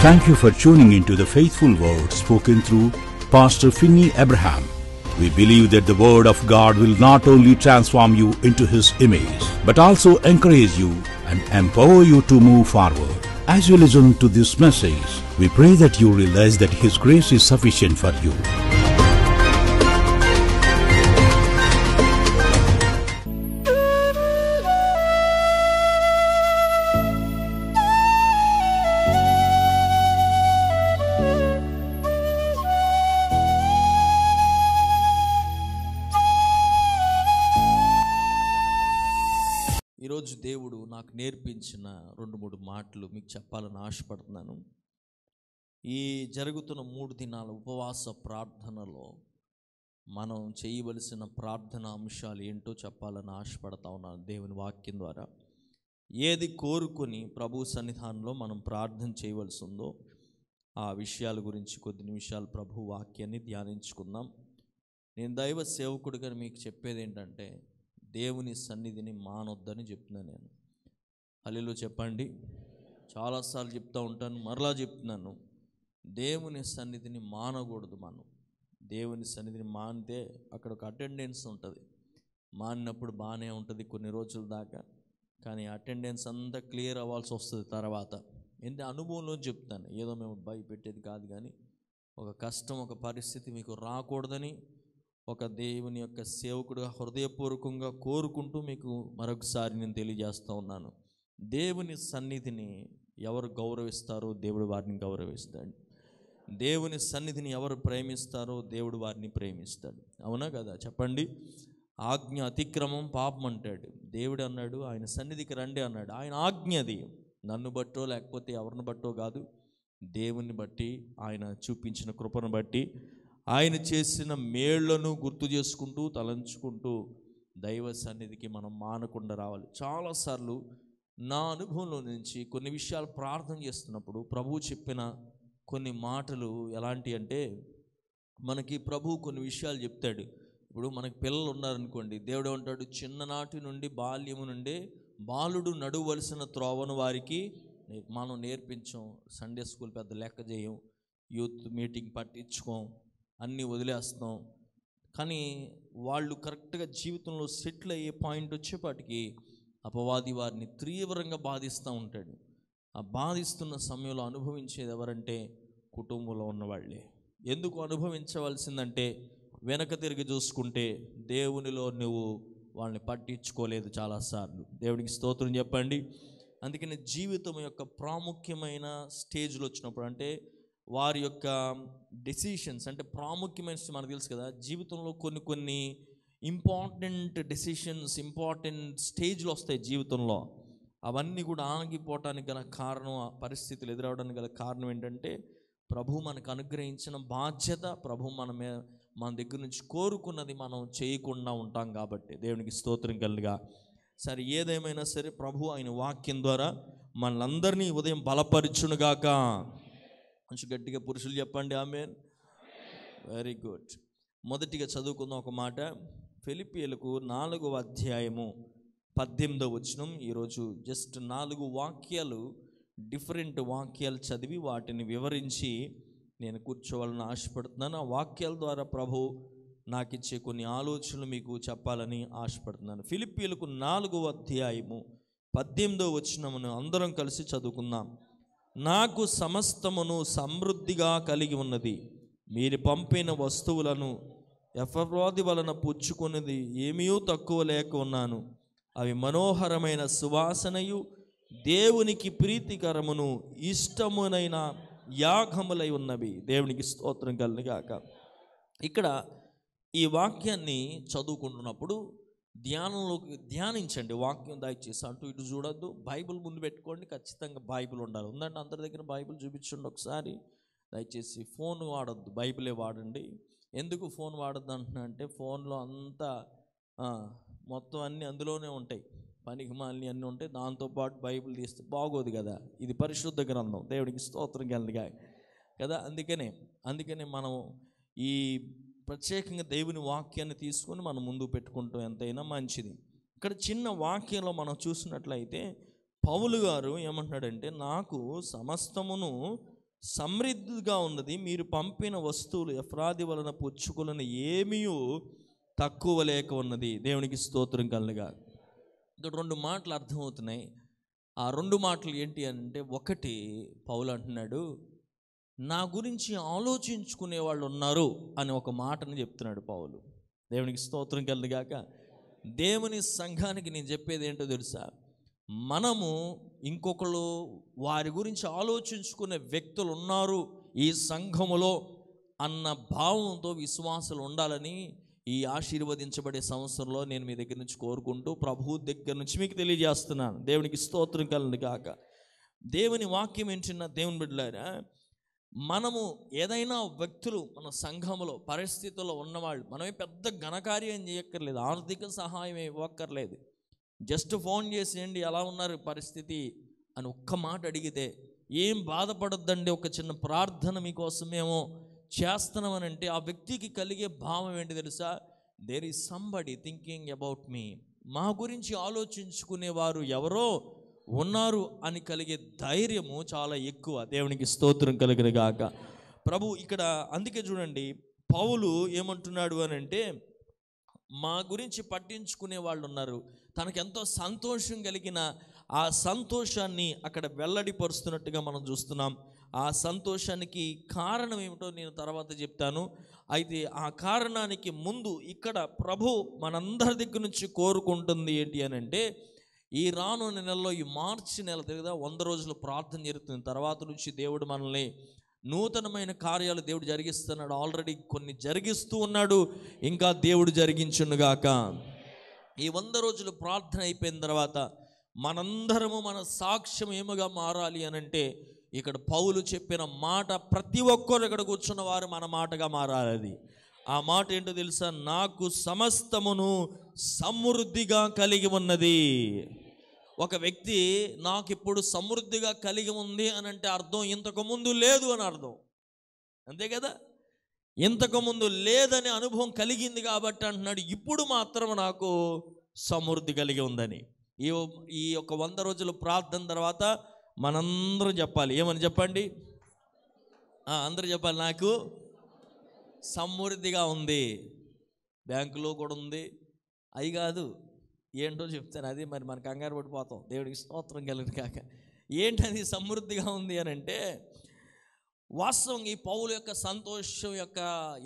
Thank you for tuning into the faithful word spoken through Pastor Finney Abraham. We believe that the Word of God will not only transform you into His image, but also encourage you and empower you to move forward. As you listen to this message, we pray that you realize that His grace is sufficient for you. మూడు మాటలు మీకు చెప్పాలని ఆశపడుతున్నాను ఈ జరుగుతున్న మూడు దినాల ఉపవాస ప్రార్థనలో మనం చేయవలసిన ప్రార్థన అంశాలు ఏంటో చెప్పాలని ఆశపడతా ఉన్నాను దేవుని వాక్యం ద్వారా ఏది కోరుకొని ప్రభు సన్నిధానంలో మనం ప్రార్థన చేయవలసి ఉందో ఆ విషయాల గురించి కొద్ది నిమిషాలు ప్రభు వాక్యాన్ని ధ్యానించుకుందాం నేను దైవ సేవకుడిగా మీకు చెప్పేది ఏంటంటే దేవుని సన్నిధిని మానొద్దని చెప్తున్నాను నేను అల్లిలో చెప్పండి చాలాసార్లు చెప్తూ ఉంటాను మరలా చెప్తున్నాను దేవుని సన్నిధిని మానకూడదు మనం దేవుని సన్నిధిని మానితే అక్కడ ఒక అటెండెన్స్ ఉంటుంది మానినప్పుడు బాగానే ఉంటుంది కొన్ని రోజుల దాకా కానీ అటెండెన్స్ అంతా క్లియర్ అవ్వాల్సి వస్తుంది తర్వాత ఎందుకంటే అనుభవంలో చెప్తాను ఏదో మేము భయపెట్టేది కాదు కానీ ఒక కష్టం ఒక పరిస్థితి మీకు రాకూడదని ఒక దేవుని యొక్క సేవకుడుగా హృదయపూర్వకంగా కోరుకుంటూ మీకు మరొకసారి నేను తెలియజేస్తూ ఉన్నాను దేవుని సన్నిధిని ఎవరు గౌరవిస్తారో దేవుడు వారిని గౌరవిస్తాడు దేవుని సన్నిధిని ఎవరు ప్రేమిస్తారో దేవుడు వారిని ప్రేమిస్తాడు అవునా కదా చెప్పండి ఆజ్ఞ అతిక్రమం పాపం అంటాడు దేవుడు అన్నాడు ఆయన సన్నిధికి రండి అన్నాడు ఆయన ఆజ్ఞ అది నన్ను బట్టో లేకపోతే ఎవరిని బట్టో కాదు దేవుని బట్టి ఆయన చూపించిన కృపను బట్టి ఆయన చేసిన మేళ్లను గుర్తు చేసుకుంటూ తలంచుకుంటూ దైవ సన్నిధికి మనం మానకుండా రావాలి చాలాసార్లు నా అనుభవంలో నుంచి కొన్ని విషయాలు ప్రార్థన చేస్తున్నప్పుడు ప్రభువు చెప్పిన కొన్ని మాటలు ఎలాంటి అంటే మనకి ప్రభు కొన్ని విషయాలు చెప్తాడు ఇప్పుడు మనకి పిల్లలు ఉన్నారనుకోండి దేవుడు ఉంటాడు చిన్ననాటి నుండి బాల్యము నుండి బాలుడు నడువలసిన త్రోవను వారికి మనం నేర్పించం సండే స్కూల్ పెద్ద లెక్క చేయం యూత్ మీటింగ్ పట్టించుకోం అన్నీ వదిలేస్తాం కానీ వాళ్ళు కరెక్ట్గా జీవితంలో సెటిల్ అయ్యే పాయింట్ వచ్చేపాటికి అపవాది వారిని తీవ్రంగా బాధిస్తూ ఉంటాడు ఆ బాధిస్తున్న సమయంలో అనుభవించేది ఎవరంటే కుటుంబంలో ఉన్నవాళ్ళే ఎందుకు అనుభవించవలసిందంటే వెనక తిరిగి చూసుకుంటే దేవునిలో నువ్వు వాళ్ళని పట్టించుకోలేదు చాలాసార్లు దేవునికి స్తోత్రం చెప్పండి అందుకని జీవితం యొక్క ప్రాముఖ్యమైన స్టేజ్లో వచ్చినప్పుడు అంటే వారి యొక్క డెసిషన్స్ అంటే ప్రాముఖ్యమైన మనకు తెలుసు కదా జీవితంలో కొన్ని కొన్ని ఇంపార్టెంట్ డెసిషన్స్ ఇంపార్టెంట్ స్టేజ్లు వస్తాయి జీవితంలో అవన్నీ కూడా ఆగిపోవటానికి గల కారణం ఆ పరిస్థితులు ఎదురవడానికి గల కారణం ఏంటంటే ప్రభు మనకు అనుగ్రహించిన బాధ్యత ప్రభు మన మీద మన దగ్గర నుంచి కోరుకున్నది మనం చేయకుండా ఉంటాం కాబట్టి దేవునికి స్తోత్రం కలిగా సరే ఏదేమైనా సరే ప్రభు ఆయన వాక్యం ద్వారా మనందరినీ ఉదయం బలపరచునుగాక కొంచెం గట్టిగా పురుషులు చెప్పండి ఆమె వెరీ గుడ్ మొదటిగా చదువుకుందాం ఒక మాట ఫిలిపియలకు నాలుగవ అధ్యాయము పద్దెనిమిదవ వచ్చినం ఈరోజు జస్ట్ నాలుగు వాక్యాలు డిఫరెంట్ వాక్యాలు చదివి వాటిని వివరించి నేను కూర్చోవాలని ఆశపడుతున్నాను ఆ వాక్యాల ద్వారా ప్రభు నాకు ఇచ్చే కొన్ని ఆలోచనలు మీకు చెప్పాలని ఆశపడుతున్నాను ఫిలిపీలకు నాలుగవ అధ్యాయము పద్దెనిమిదవ వచ్చినమును అందరం కలిసి చదువుకుందాం నాకు సమస్తమును సమృద్ధిగా కలిగి ఉన్నది మీరు పంపిన వస్తువులను ఎఫ్రోది వలన పుచ్చుకున్నది ఏమీయూ తక్కువ లేక ఉన్నాను అవి మనోహరమైన సువాసనయు దేవునికి ప్రీతికరమును ఇష్టమునైన యాగములై ఉన్నవి దేవునికి స్తోత్రం కలిగాక ఇక్కడ ఈ వాక్యాన్ని చదువుకుంటున్నప్పుడు ధ్యానంలోకి ధ్యానించండి వాక్యం దయచేసి అంటూ ఇటు చూడొద్దు బైబిల్ ముందు పెట్టుకోండి ఖచ్చితంగా బైబిల్ ఉండాలి ఉందంటే అందరి దగ్గర బైబిల్ చూపించండి ఒకసారి దయచేసి ఫోన్ వాడద్దు బైబిలే వాడండి ఎందుకు ఫోన్ వాడద్దు అంటున్నా అంటే ఫోన్లో అంతా మొత్తం అన్నీ అందులోనే ఉంటాయి పనికి అన్నీ ఉంటాయి దాంతోపాటు బైబిల్ తీస్తే బాగోదు కదా ఇది పరిశుద్ధ గ్రంథం దేవుడికి స్తోత్రం కలిగా కదా అందుకనే అందుకనే మనం ఈ ప్రత్యేకంగా దేవుని వాక్యాన్ని తీసుకొని మనం ముందు పెట్టుకుంటాం ఎంతైనా మంచిది ఇక్కడ చిన్న వాక్యంలో మనం చూసినట్లయితే పౌలు గారు ఏమంటున్నాడంటే నాకు సమస్తమును సమృద్ధిగా ఉన్నది మీరు పంపిన వస్తువులు ఎఫ్రాది వలన పుచ్చుకులను ఏమీ తక్కువ లేక ఉన్నది దేవునికి స్తోత్రం కలగా ఇక్కడ రెండు మాటలు అర్థమవుతున్నాయి ఆ రెండు మాటలు ఏంటి అంటే ఒకటి పౌలు అంటున్నాడు నా గురించి ఆలోచించుకునే వాళ్ళు ఉన్నారు అని ఒక మాటను చెప్తున్నాడు పౌలు దేవునికి స్తోత్రం కలిగాక దేవుని సంఘానికి నేను చెప్పేది ఏంటో తెలుసా మనము ఇంకొకరు వారి గురించి ఆలోచించుకునే వ్యక్తులు ఉన్నారు ఈ సంఘములో అన్న భావంతో విశ్వాసాలు ఉండాలని ఈ ఆశీర్వదించబడే సంవత్సరంలో నేను మీ దగ్గర నుంచి కోరుకుంటూ ప్రభు దగ్గర నుంచి మీకు తెలియజేస్తున్నాను దేవునికి స్తోత్రం కలను కాక దేవుని వాక్యం ఏంటిన్న దేవుని బిడ్డలారా మనము ఏదైనా వ్యక్తులు మన సంఘంలో పరిస్థితుల్లో ఉన్నవాళ్ళు మనమే పెద్ద ఘనకార్యం చేయక్కర్లేదు ఆర్థిక సహాయం ఇవ్వక్కర్లేదు జస్ట్ ఫోన్ చేసేయండి ఎలా ఉన్నారు పరిస్థితి అని ఒక్క మాట అడిగితే ఏం బాధపడద్దండి ఒక చిన్న ప్రార్థన మీకోసమేమో చేస్తున్నామని అంటే ఆ వ్యక్తికి కలిగే భావం ఏంటి తెలుసా there is somebody thinking about me మా గురించి ఆలోచించుకునేవారు ఎవరో ఉన్నారు అని కలిగే ధైర్యము చాలా ఎక్కువ దేవునికి స్తోత్రం గాక ప్రభు ఇక్కడ అందుకే చూడండి పౌలు ఏమంటున్నాడు అని అంటే మా గురించి పట్టించుకునే వాళ్ళు ఉన్నారు తనకెంతో సంతోషం కలిగిన ఆ సంతోషాన్ని అక్కడ వెల్లడిపరుస్తున్నట్టుగా మనం చూస్తున్నాం ఆ సంతోషానికి కారణం ఏమిటో నేను తర్వాత చెప్తాను అయితే ఆ కారణానికి ముందు ఇక్కడ ప్రభు మనందరి దగ్గర నుంచి కోరుకుంటుంది ఏంటి అని అంటే ఈ రానున్న నెలలో ఈ మార్చి నెల తిరిగి వంద రోజులు ప్రార్థన జరుగుతుంది తర్వాత నుంచి దేవుడు మనల్ని నూతనమైన కార్యాలు దేవుడు జరిగిస్తున్నాడు ఆల్రెడీ కొన్ని జరిగిస్తూ ఉన్నాడు ఇంకా దేవుడు జరిగించునుగాక ఈ వంద రోజులు ప్రార్థన అయిపోయిన తర్వాత మనందరము మన సాక్ష్యం ఏమగా మారాలి అనంటే ఇక్కడ పౌలు చెప్పిన మాట ప్రతి ఒక్కరు ఇక్కడ కూర్చున్న వారు మన మాటగా మారాలి అది ఆ మాట ఏంటో తెలుసా నాకు సమస్తమును సమృద్ధిగా కలిగి ఉన్నది ఒక వ్యక్తి నాకు ఇప్పుడు సమృద్ధిగా కలిగి ఉంది అని అంటే అర్థం ఇంతకుముందు లేదు అని అర్థం అంతే కదా ఇంతకుముందు లేదనే అనుభవం కలిగింది కాబట్టి అంటున్నాడు ఇప్పుడు మాత్రం నాకు సమృద్ధి కలిగి ఉందని ఈ ఈ యొక్క వంద రోజుల ప్రార్థన తర్వాత మనందరం చెప్పాలి ఏమని చెప్పండి అందరూ చెప్పాలి నాకు సమృద్ధిగా ఉంది బ్యాంకులో కూడా ఉంది అవి కాదు ఏంటో చెప్తాను అది మరి మన కంగారు పడిపోతాం దేవుడికి స్తోత్రం కలిగి కాక ఏంటది సమృద్ధిగా ఉంది అని అంటే వాస్తవం ఈ పౌలు యొక్క సంతోషం యొక్క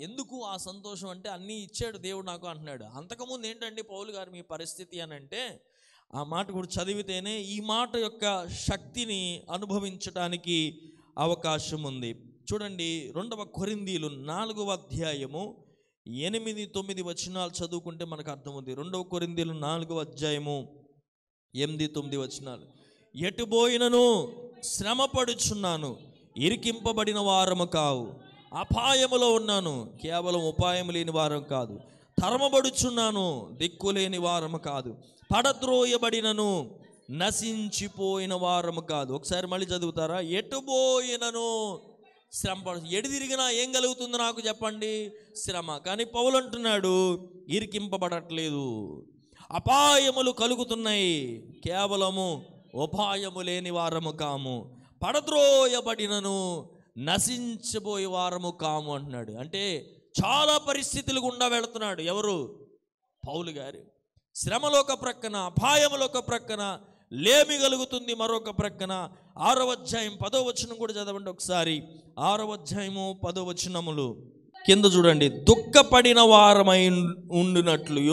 ఎందుకు ఆ సంతోషం అంటే అన్నీ ఇచ్చాడు దేవుడు నాకు అంటున్నాడు అంతకుముందు ఏంటండి పౌలు గారు మీ పరిస్థితి అని అంటే ఆ మాట కూడా చదివితేనే ఈ మాట యొక్క శక్తిని అనుభవించడానికి అవకాశం ఉంది చూడండి రెండవ కొరిందీలు నాలుగవ అధ్యాయము ఎనిమిది తొమ్మిది వచనాలు చదువుకుంటే మనకు అర్థమవుతుంది రెండవ కొరిందీలు నాలుగవ అధ్యాయము ఎనిమిది తొమ్మిది వచనాలు ఎటుబోయినను శ్రమపడుచున్నాను ఇరికింపబడిన వారము కావు అపాయములో ఉన్నాను కేవలం ఉపాయం లేని వారం కాదు తరమబడుచున్నాను దిక్కులేని వారము కాదు పడద్రోయబడినను నశించిపోయిన వారము కాదు ఒకసారి మళ్ళీ చదువుతారా ఎటుబోయినను శ్రమ పడు తిరిగినా ఏం కలుగుతుందో నాకు చెప్పండి శ్రమ కానీ పౌలు అంటున్నాడు ఇరికింపబడట్లేదు అపాయములు కలుగుతున్నాయి కేవలము ఉపాయము లేని వారము కాము పడద్రోయబడినను నశించబోయే వారము కాము అంటున్నాడు అంటే చాలా పరిస్థితులు గుండా వెళుతున్నాడు ఎవరు పౌలు గారు శ్రమలోక ప్రక్కన ఒక ప్రక్కన లేమి కలుగుతుంది మరొక ప్రక్కన ఆరవ అధ్యాయం పదో వచనం కూడా చదవండి ఒకసారి ఆరవ అధ్యాయము పదో వచనములు కింద చూడండి దుఃఖపడిన వారమై ఉండినట్లు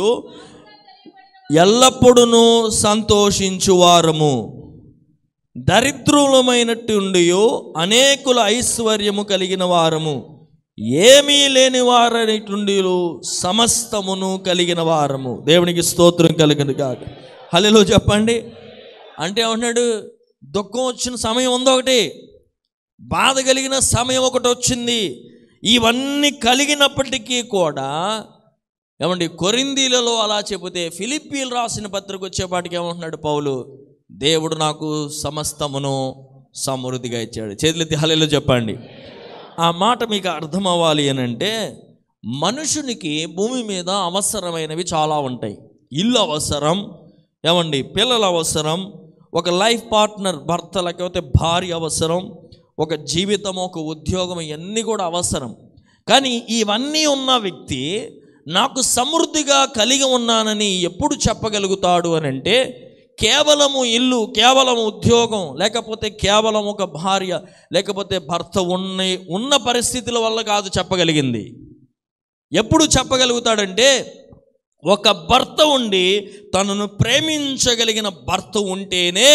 ఎల్లప్పుడూ సంతోషించు వారము ఉండి అనేకుల ఐశ్వర్యము కలిగిన వారము ఏమీ లేని వారనిటుండి సమస్తమును కలిగిన వారము దేవునికి స్తోత్రం కలిగిన కాదు హలో చెప్పండి అంటే ఏమంటున్నాడు దుఃఖం వచ్చిన సమయం ఉంది ఒకటి బాధ కలిగిన సమయం ఒకటి వచ్చింది ఇవన్నీ కలిగినప్పటికీ కూడా ఏమండి కొరిందీలలో అలా చెబితే ఫిలిప్పీలు రాసిన పత్రిక వచ్చేపాటికి ఏమంటున్నాడు పౌలు దేవుడు నాకు సమస్తమును సమృద్ధిగా ఇచ్చాడు చేతులెత్తి హలేలో చెప్పండి ఆ మాట మీకు అర్థం అవ్వాలి అని అంటే మనుషునికి భూమి మీద అవసరమైనవి చాలా ఉంటాయి ఇల్లు అవసరం ఏమండి పిల్లల అవసరం ఒక లైఫ్ పార్ట్నర్ భర్త లేకపోతే భార్య అవసరం ఒక జీవితం ఒక ఉద్యోగం ఇవన్నీ కూడా అవసరం కానీ ఇవన్నీ ఉన్న వ్యక్తి నాకు సమృద్ధిగా కలిగి ఉన్నానని ఎప్పుడు చెప్పగలుగుతాడు అని అంటే కేవలము ఇల్లు కేవలం ఉద్యోగం లేకపోతే కేవలం ఒక భార్య లేకపోతే భర్త ఉన్న ఉన్న పరిస్థితుల వల్ల కాదు చెప్పగలిగింది ఎప్పుడు చెప్పగలుగుతాడంటే ఒక భర్త ఉండి తనను ప్రేమించగలిగిన భర్త ఉంటేనే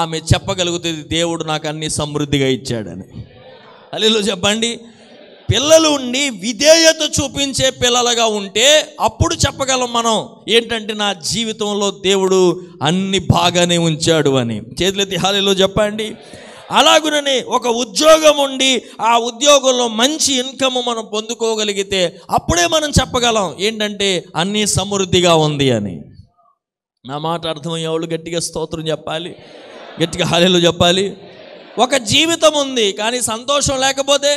ఆమె చెప్పగలుగుతుంది దేవుడు నాకు అన్ని సమృద్ధిగా ఇచ్చాడని అల్లు చెప్పండి పిల్లలు ఉండి విధేయత చూపించే పిల్లలుగా ఉంటే అప్పుడు చెప్పగలం మనం ఏంటంటే నా జీవితంలో దేవుడు అన్ని బాగానే ఉంచాడు అని చేతులెత్తి హాలీలో చెప్పండి అలాగునని ఒక ఉద్యోగం ఉండి ఆ ఉద్యోగంలో మంచి ఇన్కమ్ మనం పొందుకోగలిగితే అప్పుడే మనం చెప్పగలం ఏంటంటే అన్నీ సమృద్ధిగా ఉంది అని నా మాట అర్థం ఎవరు గట్టిగా స్తోత్రం చెప్పాలి గట్టిగా హాలీలు చెప్పాలి ఒక జీవితం ఉంది కానీ సంతోషం లేకపోతే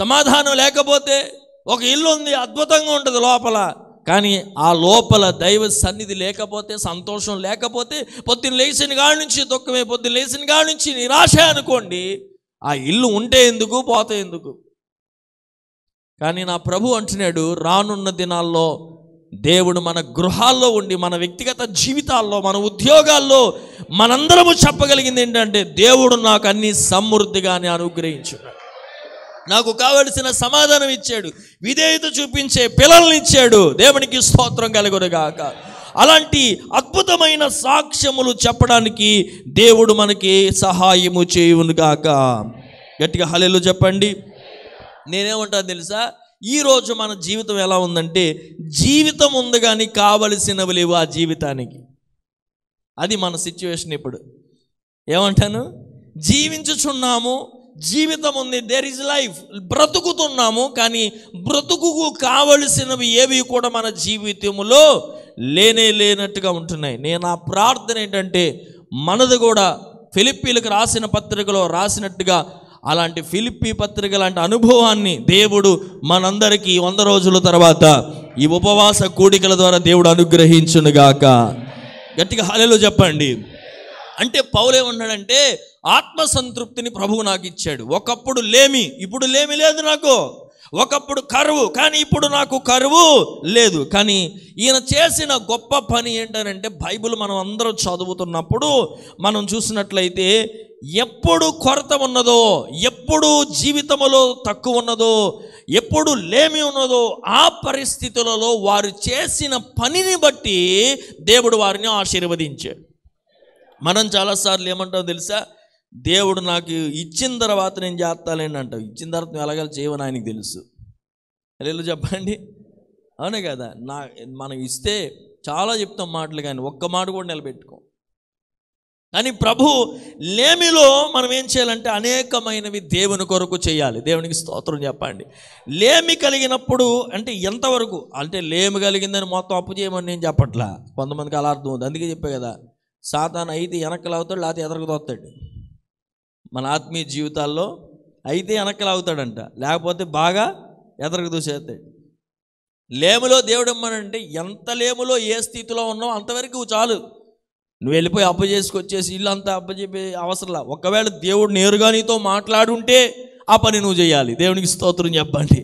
సమాధానం లేకపోతే ఒక ఇల్లు ఉంది అద్భుతంగా ఉంటుంది లోపల కానీ ఆ లోపల దైవ సన్నిధి లేకపోతే సంతోషం లేకపోతే పొద్దున్న లేచిన కాడి నుంచి దుఃఖమే పొద్దున్న లేచిన కాడి నుంచి నిరాశ అనుకోండి ఆ ఇల్లు ఉంటే ఎందుకు పోతే ఎందుకు కానీ నా ప్రభు అంటున్నాడు రానున్న దినాల్లో దేవుడు మన గృహాల్లో ఉండి మన వ్యక్తిగత జీవితాల్లో మన ఉద్యోగాల్లో మనందరము చెప్పగలిగింది ఏంటంటే దేవుడు నాకు అన్ని సమృద్ధిగానే అనుగ్రహించున్నాడు నాకు కావలసిన సమాధానం ఇచ్చాడు విధేయత చూపించే పిల్లల్ని ఇచ్చాడు దేవునికి స్తోత్రం కలుగురుగాక అలాంటి అద్భుతమైన సాక్ష్యములు చెప్పడానికి దేవుడు మనకి సహాయము చేయునుగాక గట్టిగా హలెలు చెప్పండి నేనేమంటాను తెలుసా ఈరోజు మన జీవితం ఎలా ఉందంటే జీవితం ఉంది కానీ కావలసినవి లేవు ఆ జీవితానికి అది మన సిచ్యువేషన్ ఇప్పుడు ఏమంటాను జీవించుచున్నాము జీవితం ఉంది దేర్ ఇస్ లైఫ్ బ్రతుకుతున్నాము కానీ బ్రతుకుకు కావలసినవి ఏవి కూడా మన జీవితంలో లేనే లేనట్టుగా ఉంటున్నాయి నేను ఆ ప్రార్థన ఏంటంటే మనది కూడా ఫిలిప్పీలకు రాసిన పత్రికలో రాసినట్టుగా అలాంటి ఫిలిప్పీ పత్రిక లాంటి అనుభవాన్ని దేవుడు మనందరికీ వంద రోజుల తర్వాత ఈ ఉపవాస కూడికల ద్వారా దేవుడు అనుగ్రహించునుగాక గట్టిగా హలెలు చెప్పండి అంటే పౌలేమన్నాడంటే ఆత్మసంతృప్తిని ప్రభువు నాకు ఇచ్చాడు ఒకప్పుడు లేమి ఇప్పుడు లేమి లేదు నాకు ఒకప్పుడు కరువు కానీ ఇప్పుడు నాకు కరువు లేదు కానీ ఈయన చేసిన గొప్ప పని ఏంటనంటే బైబిల్ మనం అందరూ చదువుతున్నప్పుడు మనం చూసినట్లయితే ఎప్పుడు కొరత ఉన్నదో ఎప్పుడు జీవితంలో తక్కువ ఉన్నదో ఎప్పుడు లేమి ఉన్నదో ఆ పరిస్థితులలో వారు చేసిన పనిని బట్టి దేవుడు వారిని ఆశీర్వదించాడు మనం చాలాసార్లు ఏమంటాం తెలుసా దేవుడు నాకు ఇచ్చిన తర్వాత నేను చేస్తాలేండి అంటావు ఇచ్చిన తర్వాత నువ్వు ఎలాగ చేయవని ఆయనకు తెలుసు లేదు చెప్పండి అవునే కదా నా మనం ఇస్తే చాలా చెప్తాం మాటలు కానీ ఒక్క మాట కూడా నిలబెట్టుకో కానీ ప్రభు లేమిలో మనం ఏం చేయాలంటే అనేకమైనవి దేవుని కొరకు చేయాలి దేవునికి స్తోత్రం చెప్పండి లేమి కలిగినప్పుడు అంటే ఎంతవరకు అంటే లేమి కలిగిందని మొత్తం అప్పు చేయమని నేను చెప్పట్లా కొంతమందికి అలా అర్థం ఉంది అందుకే చెప్పే కదా సాతాన్ అయితే వెనక్కలవుతాడు లేకపోతే ఎదరకదోస్తాడు మన ఆత్మీయ జీవితాల్లో అయితే వెనక్కలవుతాడంట లేకపోతే బాగా దూసేస్తాడు లేములో దేవుడు ఇమ్మనంటే ఎంత లేములో ఏ స్థితిలో ఉన్నావు అంతవరకు చాలు నువ్వు వెళ్ళిపోయి అప్ప చేసుకొచ్చేసి ఇల్లు అంతా అప్పచెప్పే అవసరంలా ఒకవేళ దేవుడు నేరుగా నీతో మాట్లాడుంటే ఆ పని నువ్వు చేయాలి దేవునికి స్తోత్రం చెప్పండి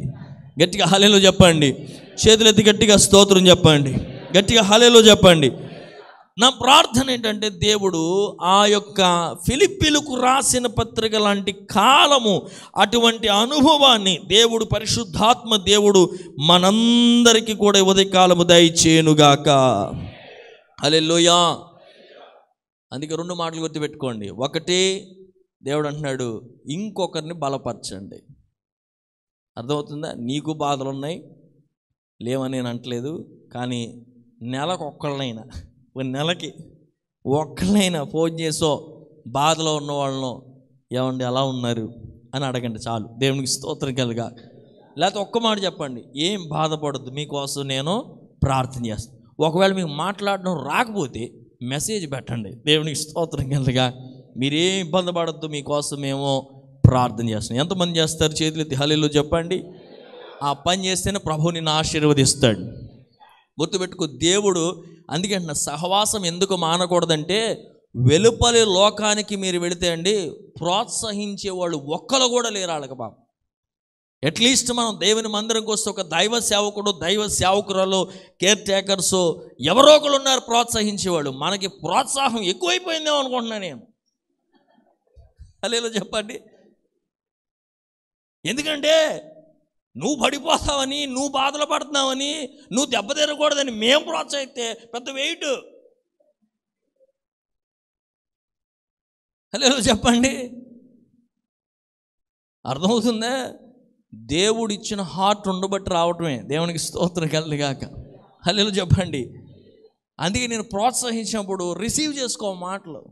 గట్టిగా హాలేలో చెప్పండి చేతులెత్తి గట్టిగా స్తోత్రం చెప్పండి గట్టిగా హాలేలో చెప్పండి నా ప్రార్థన ఏంటంటే దేవుడు ఆ యొక్క ఫిలిప్పిలకు రాసిన పత్రిక లాంటి కాలము అటువంటి అనుభవాన్ని దేవుడు పరిశుద్ధాత్మ దేవుడు మనందరికీ కూడా ఉదయ ఉదయకాలము అలే అలెల్లోయా అందుకే రెండు మాటలు గుర్తుపెట్టుకోండి ఒకటి దేవుడు అంటున్నాడు ఇంకొకరిని బలపరచండి అర్థమవుతుందా నీకు బాధలు ఉన్నాయి లేవని నేను అంటలేదు కానీ నెలకొక్కళ్ళనైనా ఒక నెలకి ఒక్కలైనా ఫోన్ చేసో బాధలో ఉన్న వాళ్ళను ఏమండి ఎలా ఉన్నారు అని అడగండి చాలు దేవునికి స్తోత్రం కలిగా లేకపోతే ఒక్క మాట చెప్పండి ఏం బాధపడద్దు మీకోసం నేను ప్రార్థన చేస్తాను ఒకవేళ మీకు మాట్లాడడం రాకపోతే మెసేజ్ పెట్టండి దేవునికి స్తోత్రం కలిగా మీరేం ఇబ్బంది పడద్దు మీకోసం మేము ప్రార్థన చేస్తాం ఎంతమంది చేస్తారు చేతులు హలీలు చెప్పండి ఆ పని చేస్తేనే ప్రభువు నిన్ను ఆశీర్వదిస్తాడు గుర్తుపెట్టుకో దేవుడు అందుకే అంటున్నా సహవాసం ఎందుకు మానకూడదంటే వెలుపలి లోకానికి మీరు వెళితే అండి ప్రోత్సహించే వాళ్ళు ఒక్కరు కూడా లేరు వాళ్ళకి పాపం అట్లీస్ట్ మనం దేవుని మందిరంకి వస్తే ఒక దైవ సేవకుడు దైవ సేవకురాలు కేర్ టేకర్స్ ఎవరో ఒకరు ఉన్నారు ప్రోత్సహించేవాళ్ళు మనకి ప్రోత్సాహం ఎక్కువైపోయిందేమో అనుకుంటున్నాను నేను అలా చెప్పండి ఎందుకంటే నువ్వు పడిపోతావని నువ్వు బాధలు పడుతున్నావని నువ్వు దెబ్బతిరకూడదని మేము ప్రోత్సహిస్తే పెద్ద వెయిట్ హలో చెప్పండి అర్థమవుతుందా దేవుడు ఇచ్చిన హార్ట్ ఉండబట్టి రావటమే దేవునికి స్తోత్రం కలిగాక హలో చెప్పండి అందుకే నేను ప్రోత్సహించినప్పుడు రిసీవ్ చేసుకో మాటలు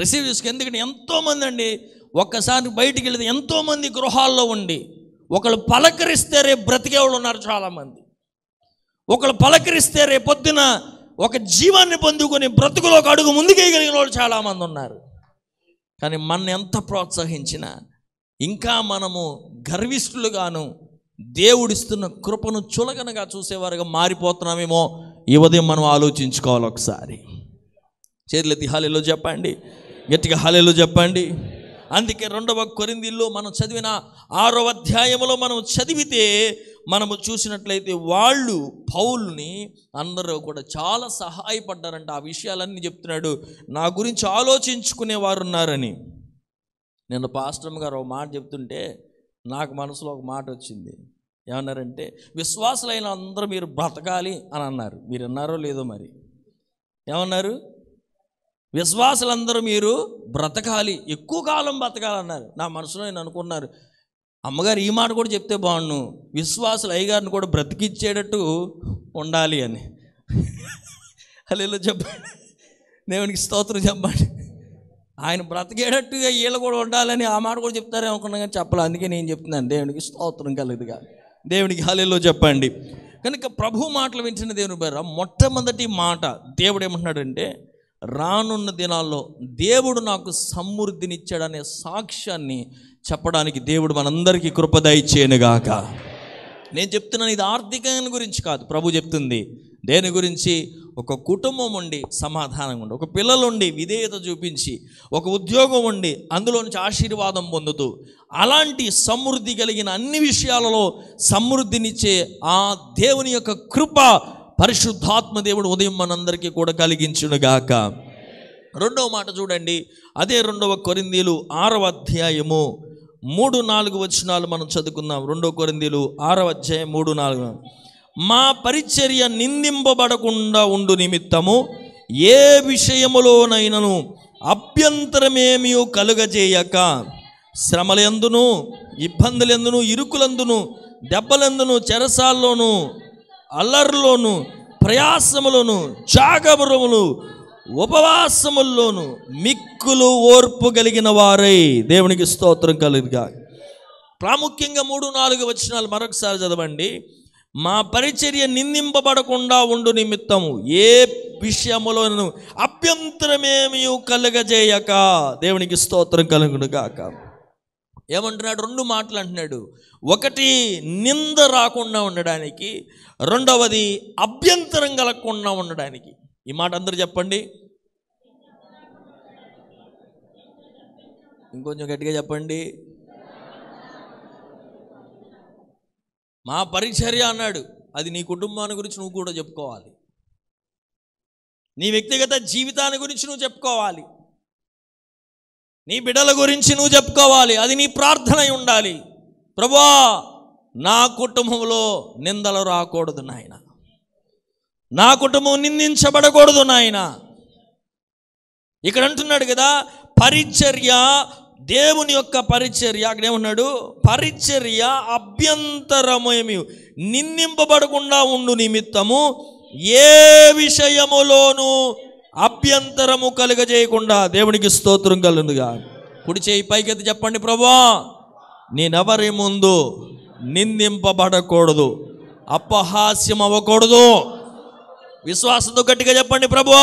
రిసీవ్ చేసుకుని ఎందుకంటే ఎంతోమంది అండి ఒక్కసారి బయటికి వెళ్ళి ఎంతోమంది గృహాల్లో ఉండి ఒకళ్ళు పలకరిస్తే రే బ్రతికేవాళ్ళు ఉన్నారు చాలామంది ఒకళ్ళు పలకరిస్తే రేపు పొద్దున ఒక జీవాన్ని పొందుకొని బ్రతుకులో ఒక అడుగు ముందుకేయగలిగిన వాళ్ళు చాలామంది ఉన్నారు కానీ మన ఎంత ప్రోత్సహించినా ఇంకా మనము గర్విష్ఠులుగాను దేవుడిస్తున్న కృపను చులకనగా చూసేవారుగా మారిపోతున్నామేమో ఈ ఉదయం మనం ఆలోచించుకోవాలి ఒకసారి చేతుల తిహాలిలో చెప్పండి గట్టిగా హాలేలు చెప్పండి అందుకే రెండవ కొరిందిల్లో మనం చదివిన ఆరవ అధ్యాయంలో మనం చదివితే మనము చూసినట్లయితే వాళ్ళు పౌల్ని అందరూ కూడా చాలా సహాయపడ్డారంట ఆ విషయాలన్నీ చెప్తున్నాడు నా గురించి ఆలోచించుకునే వారు ఉన్నారని నేను పాస్టర్ గారు ఒక మాట చెప్తుంటే నాకు మనసులో ఒక మాట వచ్చింది ఏమన్నారంటే విశ్వాసులైన అందరూ మీరు బ్రతకాలి అని అన్నారు మీరు అన్నారో లేదో మరి ఏమన్నారు విశ్వాసులందరూ మీరు బ్రతకాలి ఎక్కువ కాలం బ్రతకాలన్నారు నా మనసులో నేను అనుకున్నారు అమ్మగారు ఈ మాట కూడా చెప్తే బాగుండు విశ్వాసులు అయ్యగారిని కూడా బ్రతికిచ్చేటట్టు ఉండాలి అని అలా చెప్పండి దేవునికి స్తోత్రం చెప్పండి ఆయన బ్రతికేటట్టుగా వీళ్ళు కూడా ఉండాలని ఆ మాట కూడా చెప్తారే అనుకున్నా కానీ చెప్పాలి అందుకే నేను చెప్తున్నాను దేవునికి స్తోత్రం కలదుగా దేవునికి హాలేలో చెప్పండి కనుక ప్రభు మాటలు వింటున్న దేవుని బారా మొట్టమొదటి మాట దేవుడు ఏమంటున్నాడంటే రానున్న దినాల్లో దేవుడు నాకు సమృద్ధినిచ్చాడనే సాక్ష్యాన్ని చెప్పడానికి దేవుడు మనందరికీ కృపదయ చేయనుగాక నేను చెప్తున్నాను ఇది ఆర్థికాన్ని గురించి కాదు ప్రభు చెప్తుంది దేని గురించి ఒక కుటుంబం ఉండి సమాధానంగా ఉండి ఒక పిల్లలుండి విధేయత చూపించి ఒక ఉద్యోగం ఉండి అందులో నుంచి ఆశీర్వాదం పొందుతూ అలాంటి సమృద్ధి కలిగిన అన్ని విషయాలలో సమృద్ధినిచ్చే ఆ దేవుని యొక్క కృప పరిశుద్ధాత్మ దేవుడు ఉదయం మనందరికీ కూడా కలిగించునుగాక రెండవ మాట చూడండి అదే రెండవ కొరిందీలు ఆరవ అధ్యాయము మూడు నాలుగు వచనాలు మనం చదువుకుందాం రెండవ కొరిందీలు ఆరవ అధ్యాయం మూడు నాలుగు మా పరిచర్య నిందింపబడకుండా ఉండు నిమిత్తము ఏ విషయములోనైనను అభ్యంతరమేమీ కలుగజేయక శ్రమలందును ఇబ్బందులందును ఇరుకులందును దెబ్బలందును చెరసాల్లోనూ అల్లర్లోను ప్రయాసములను జాగబరములు ఉపవాసముల్లోను మిక్కులు ఓర్పు కలిగిన వారై దేవునికి స్తోత్రం కలిగిగా ప్రాముఖ్యంగా మూడు నాలుగు వచనాలు మరొకసారి చదవండి మా పరిచర్య నిందింపబడకుండా ఉండు నిమిత్తము ఏ విషయములోను అభ్యంతరమేమి కలుగజేయక దేవునికి స్తోత్రం కలుగును కాక ఏమంటున్నాడు రెండు మాటలు అంటున్నాడు ఒకటి నింద రాకుండా ఉండడానికి రెండవది అభ్యంతరం కలగకుండా ఉండడానికి ఈ మాట అందరూ చెప్పండి ఇంకొంచెం గట్టిగా చెప్పండి మా పరిచర్య అన్నాడు అది నీ కుటుంబాన్ని గురించి నువ్వు కూడా చెప్పుకోవాలి నీ వ్యక్తిగత జీవితాన్ని గురించి నువ్వు చెప్పుకోవాలి నీ బిడ్డల గురించి నువ్వు చెప్పుకోవాలి అది నీ ప్రార్థన ఉండాలి ప్రభా నా కుటుంబంలో నిందలు రాకూడదు నాయన నా కుటుంబం నిందించబడకూడదు నాయన ఇక్కడ అంటున్నాడు కదా పరిచర్య దేవుని యొక్క పరిచర్య అక్కడేమన్నాడు పరిచర్య అభ్యంతరమేమి నిందింపబడకుండా ఉండు నిమిత్తము ఏ విషయములోనూ అభ్యంతరము కలుగజేయకుండా దేవునికి స్తోత్రం కలుగుగా కుడి చేయి పైకెత్తి చెప్పండి ప్రభా నేనెవరి ముందు నిందింపబడకూడదు అపహాస్యం అవ్వకూడదు విశ్వాసంతో గట్టిగా చెప్పండి ప్రభా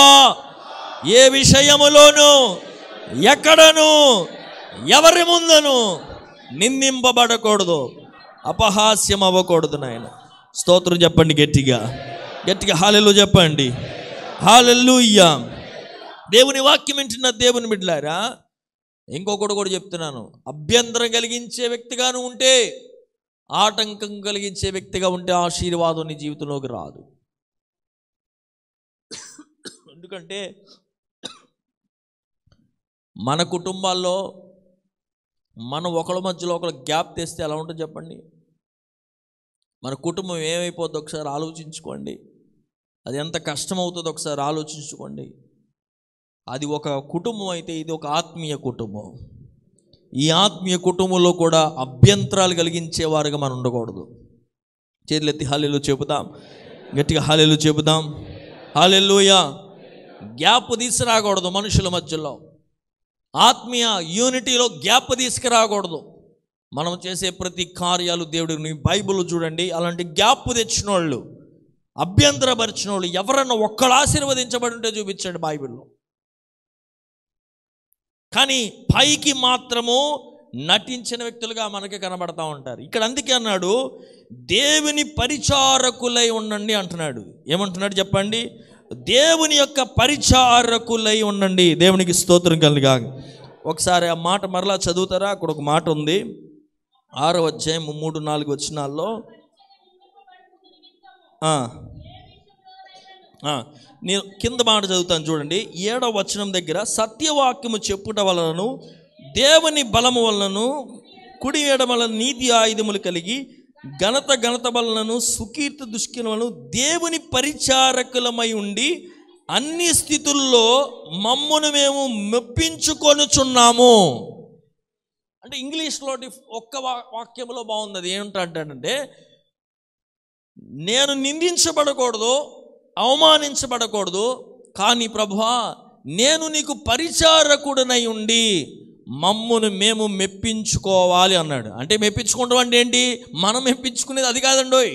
ఏ విషయములోను ఎక్కడను ఎవరి ముందను నిందింపబడకూడదు అపహాస్యం అవ్వకూడదు నాయన స్తోత్రం చెప్పండి గట్టిగా గట్టిగా హాలిలో చెప్పండి హాలూయ్యా దేవుని వాక్యం వింటున్న దేవుని బిడ్డలారా ఇంకొకటి కూడా చెప్తున్నాను అభ్యంతరం కలిగించే వ్యక్తిగాను ఉంటే ఆటంకం కలిగించే వ్యక్తిగా ఉంటే ఆశీర్వాదం నీ జీవితంలోకి రాదు ఎందుకంటే మన కుటుంబాల్లో మనం ఒకళ్ళ మధ్యలో ఒకళ్ళు గ్యాప్ తెస్తే ఎలా ఉంటుందో చెప్పండి మన కుటుంబం ఏమైపోద్ది ఒకసారి ఆలోచించుకోండి అది ఎంత కష్టమవుతుందో ఒకసారి ఆలోచించుకోండి అది ఒక కుటుంబం అయితే ఇది ఒక ఆత్మీయ కుటుంబం ఈ ఆత్మీయ కుటుంబంలో కూడా అభ్యంతరాలు కలిగించేవారుగా మనం ఉండకూడదు చేతులెత్తి హాలీలు చెబుతాం గట్టిగా హాలీలు చెబుతాం హాలెల్లుయా గ్యాప్ తీసుకురాకూడదు మనుషుల మధ్యలో ఆత్మీయ యూనిటీలో గ్యాప్ తీసుకురాకూడదు మనం చేసే ప్రతి కార్యాలు దేవుడిని బైబుల్ చూడండి అలాంటి గ్యాప్ తెచ్చిన వాళ్ళు అభ్యంతరపరిచిన వాళ్ళు ఎవరన్నా ఒక్కడు ఆశీర్వదించబడి ఉంటే చూపించాడు బైబిల్లో కానీ పైకి మాత్రము నటించిన వ్యక్తులుగా మనకి కనబడతా ఉంటారు ఇక్కడ అందుకే అన్నాడు దేవుని పరిచారకులై ఉండండి అంటున్నాడు ఏమంటున్నాడు చెప్పండి దేవుని యొక్క పరిచారకులై ఉండండి దేవునికి స్తోత్రం కలిగా ఒకసారి ఆ మాట మరలా చదువుతారా అక్కడ ఒక మాట ఉంది ఆరో అధ్యాయం మూడు నాలుగు వచ్చినాల్లో నేను కింద మాట చదువుతాను చూడండి ఏడవ వచనం దగ్గర సత్యవాక్యము చెప్పుట వలనను దేవుని బలము వలనను కుడి వలన నీతి ఆయుధములు కలిగి ఘనత ఘనత వలనను సుకీర్తి దుష్కినలను దేవుని పరిచారకులమై ఉండి అన్ని స్థితుల్లో మమ్మును మేము మెప్పించుకొనుచున్నాము అంటే ఇంగ్లీష్లో ఒక్క వాక్యంలో బాగుంది అది ఏమిటంటే నేను నిందించబడకూడదు అవమానించబడకూడదు కానీ ప్రభువా నేను నీకు పరిచారకుడనై ఉండి మమ్మును మేము మెప్పించుకోవాలి అన్నాడు అంటే మెప్పించుకోవడం అంటే ఏంటి మనం మెప్పించుకునేది అది కాదండోయ్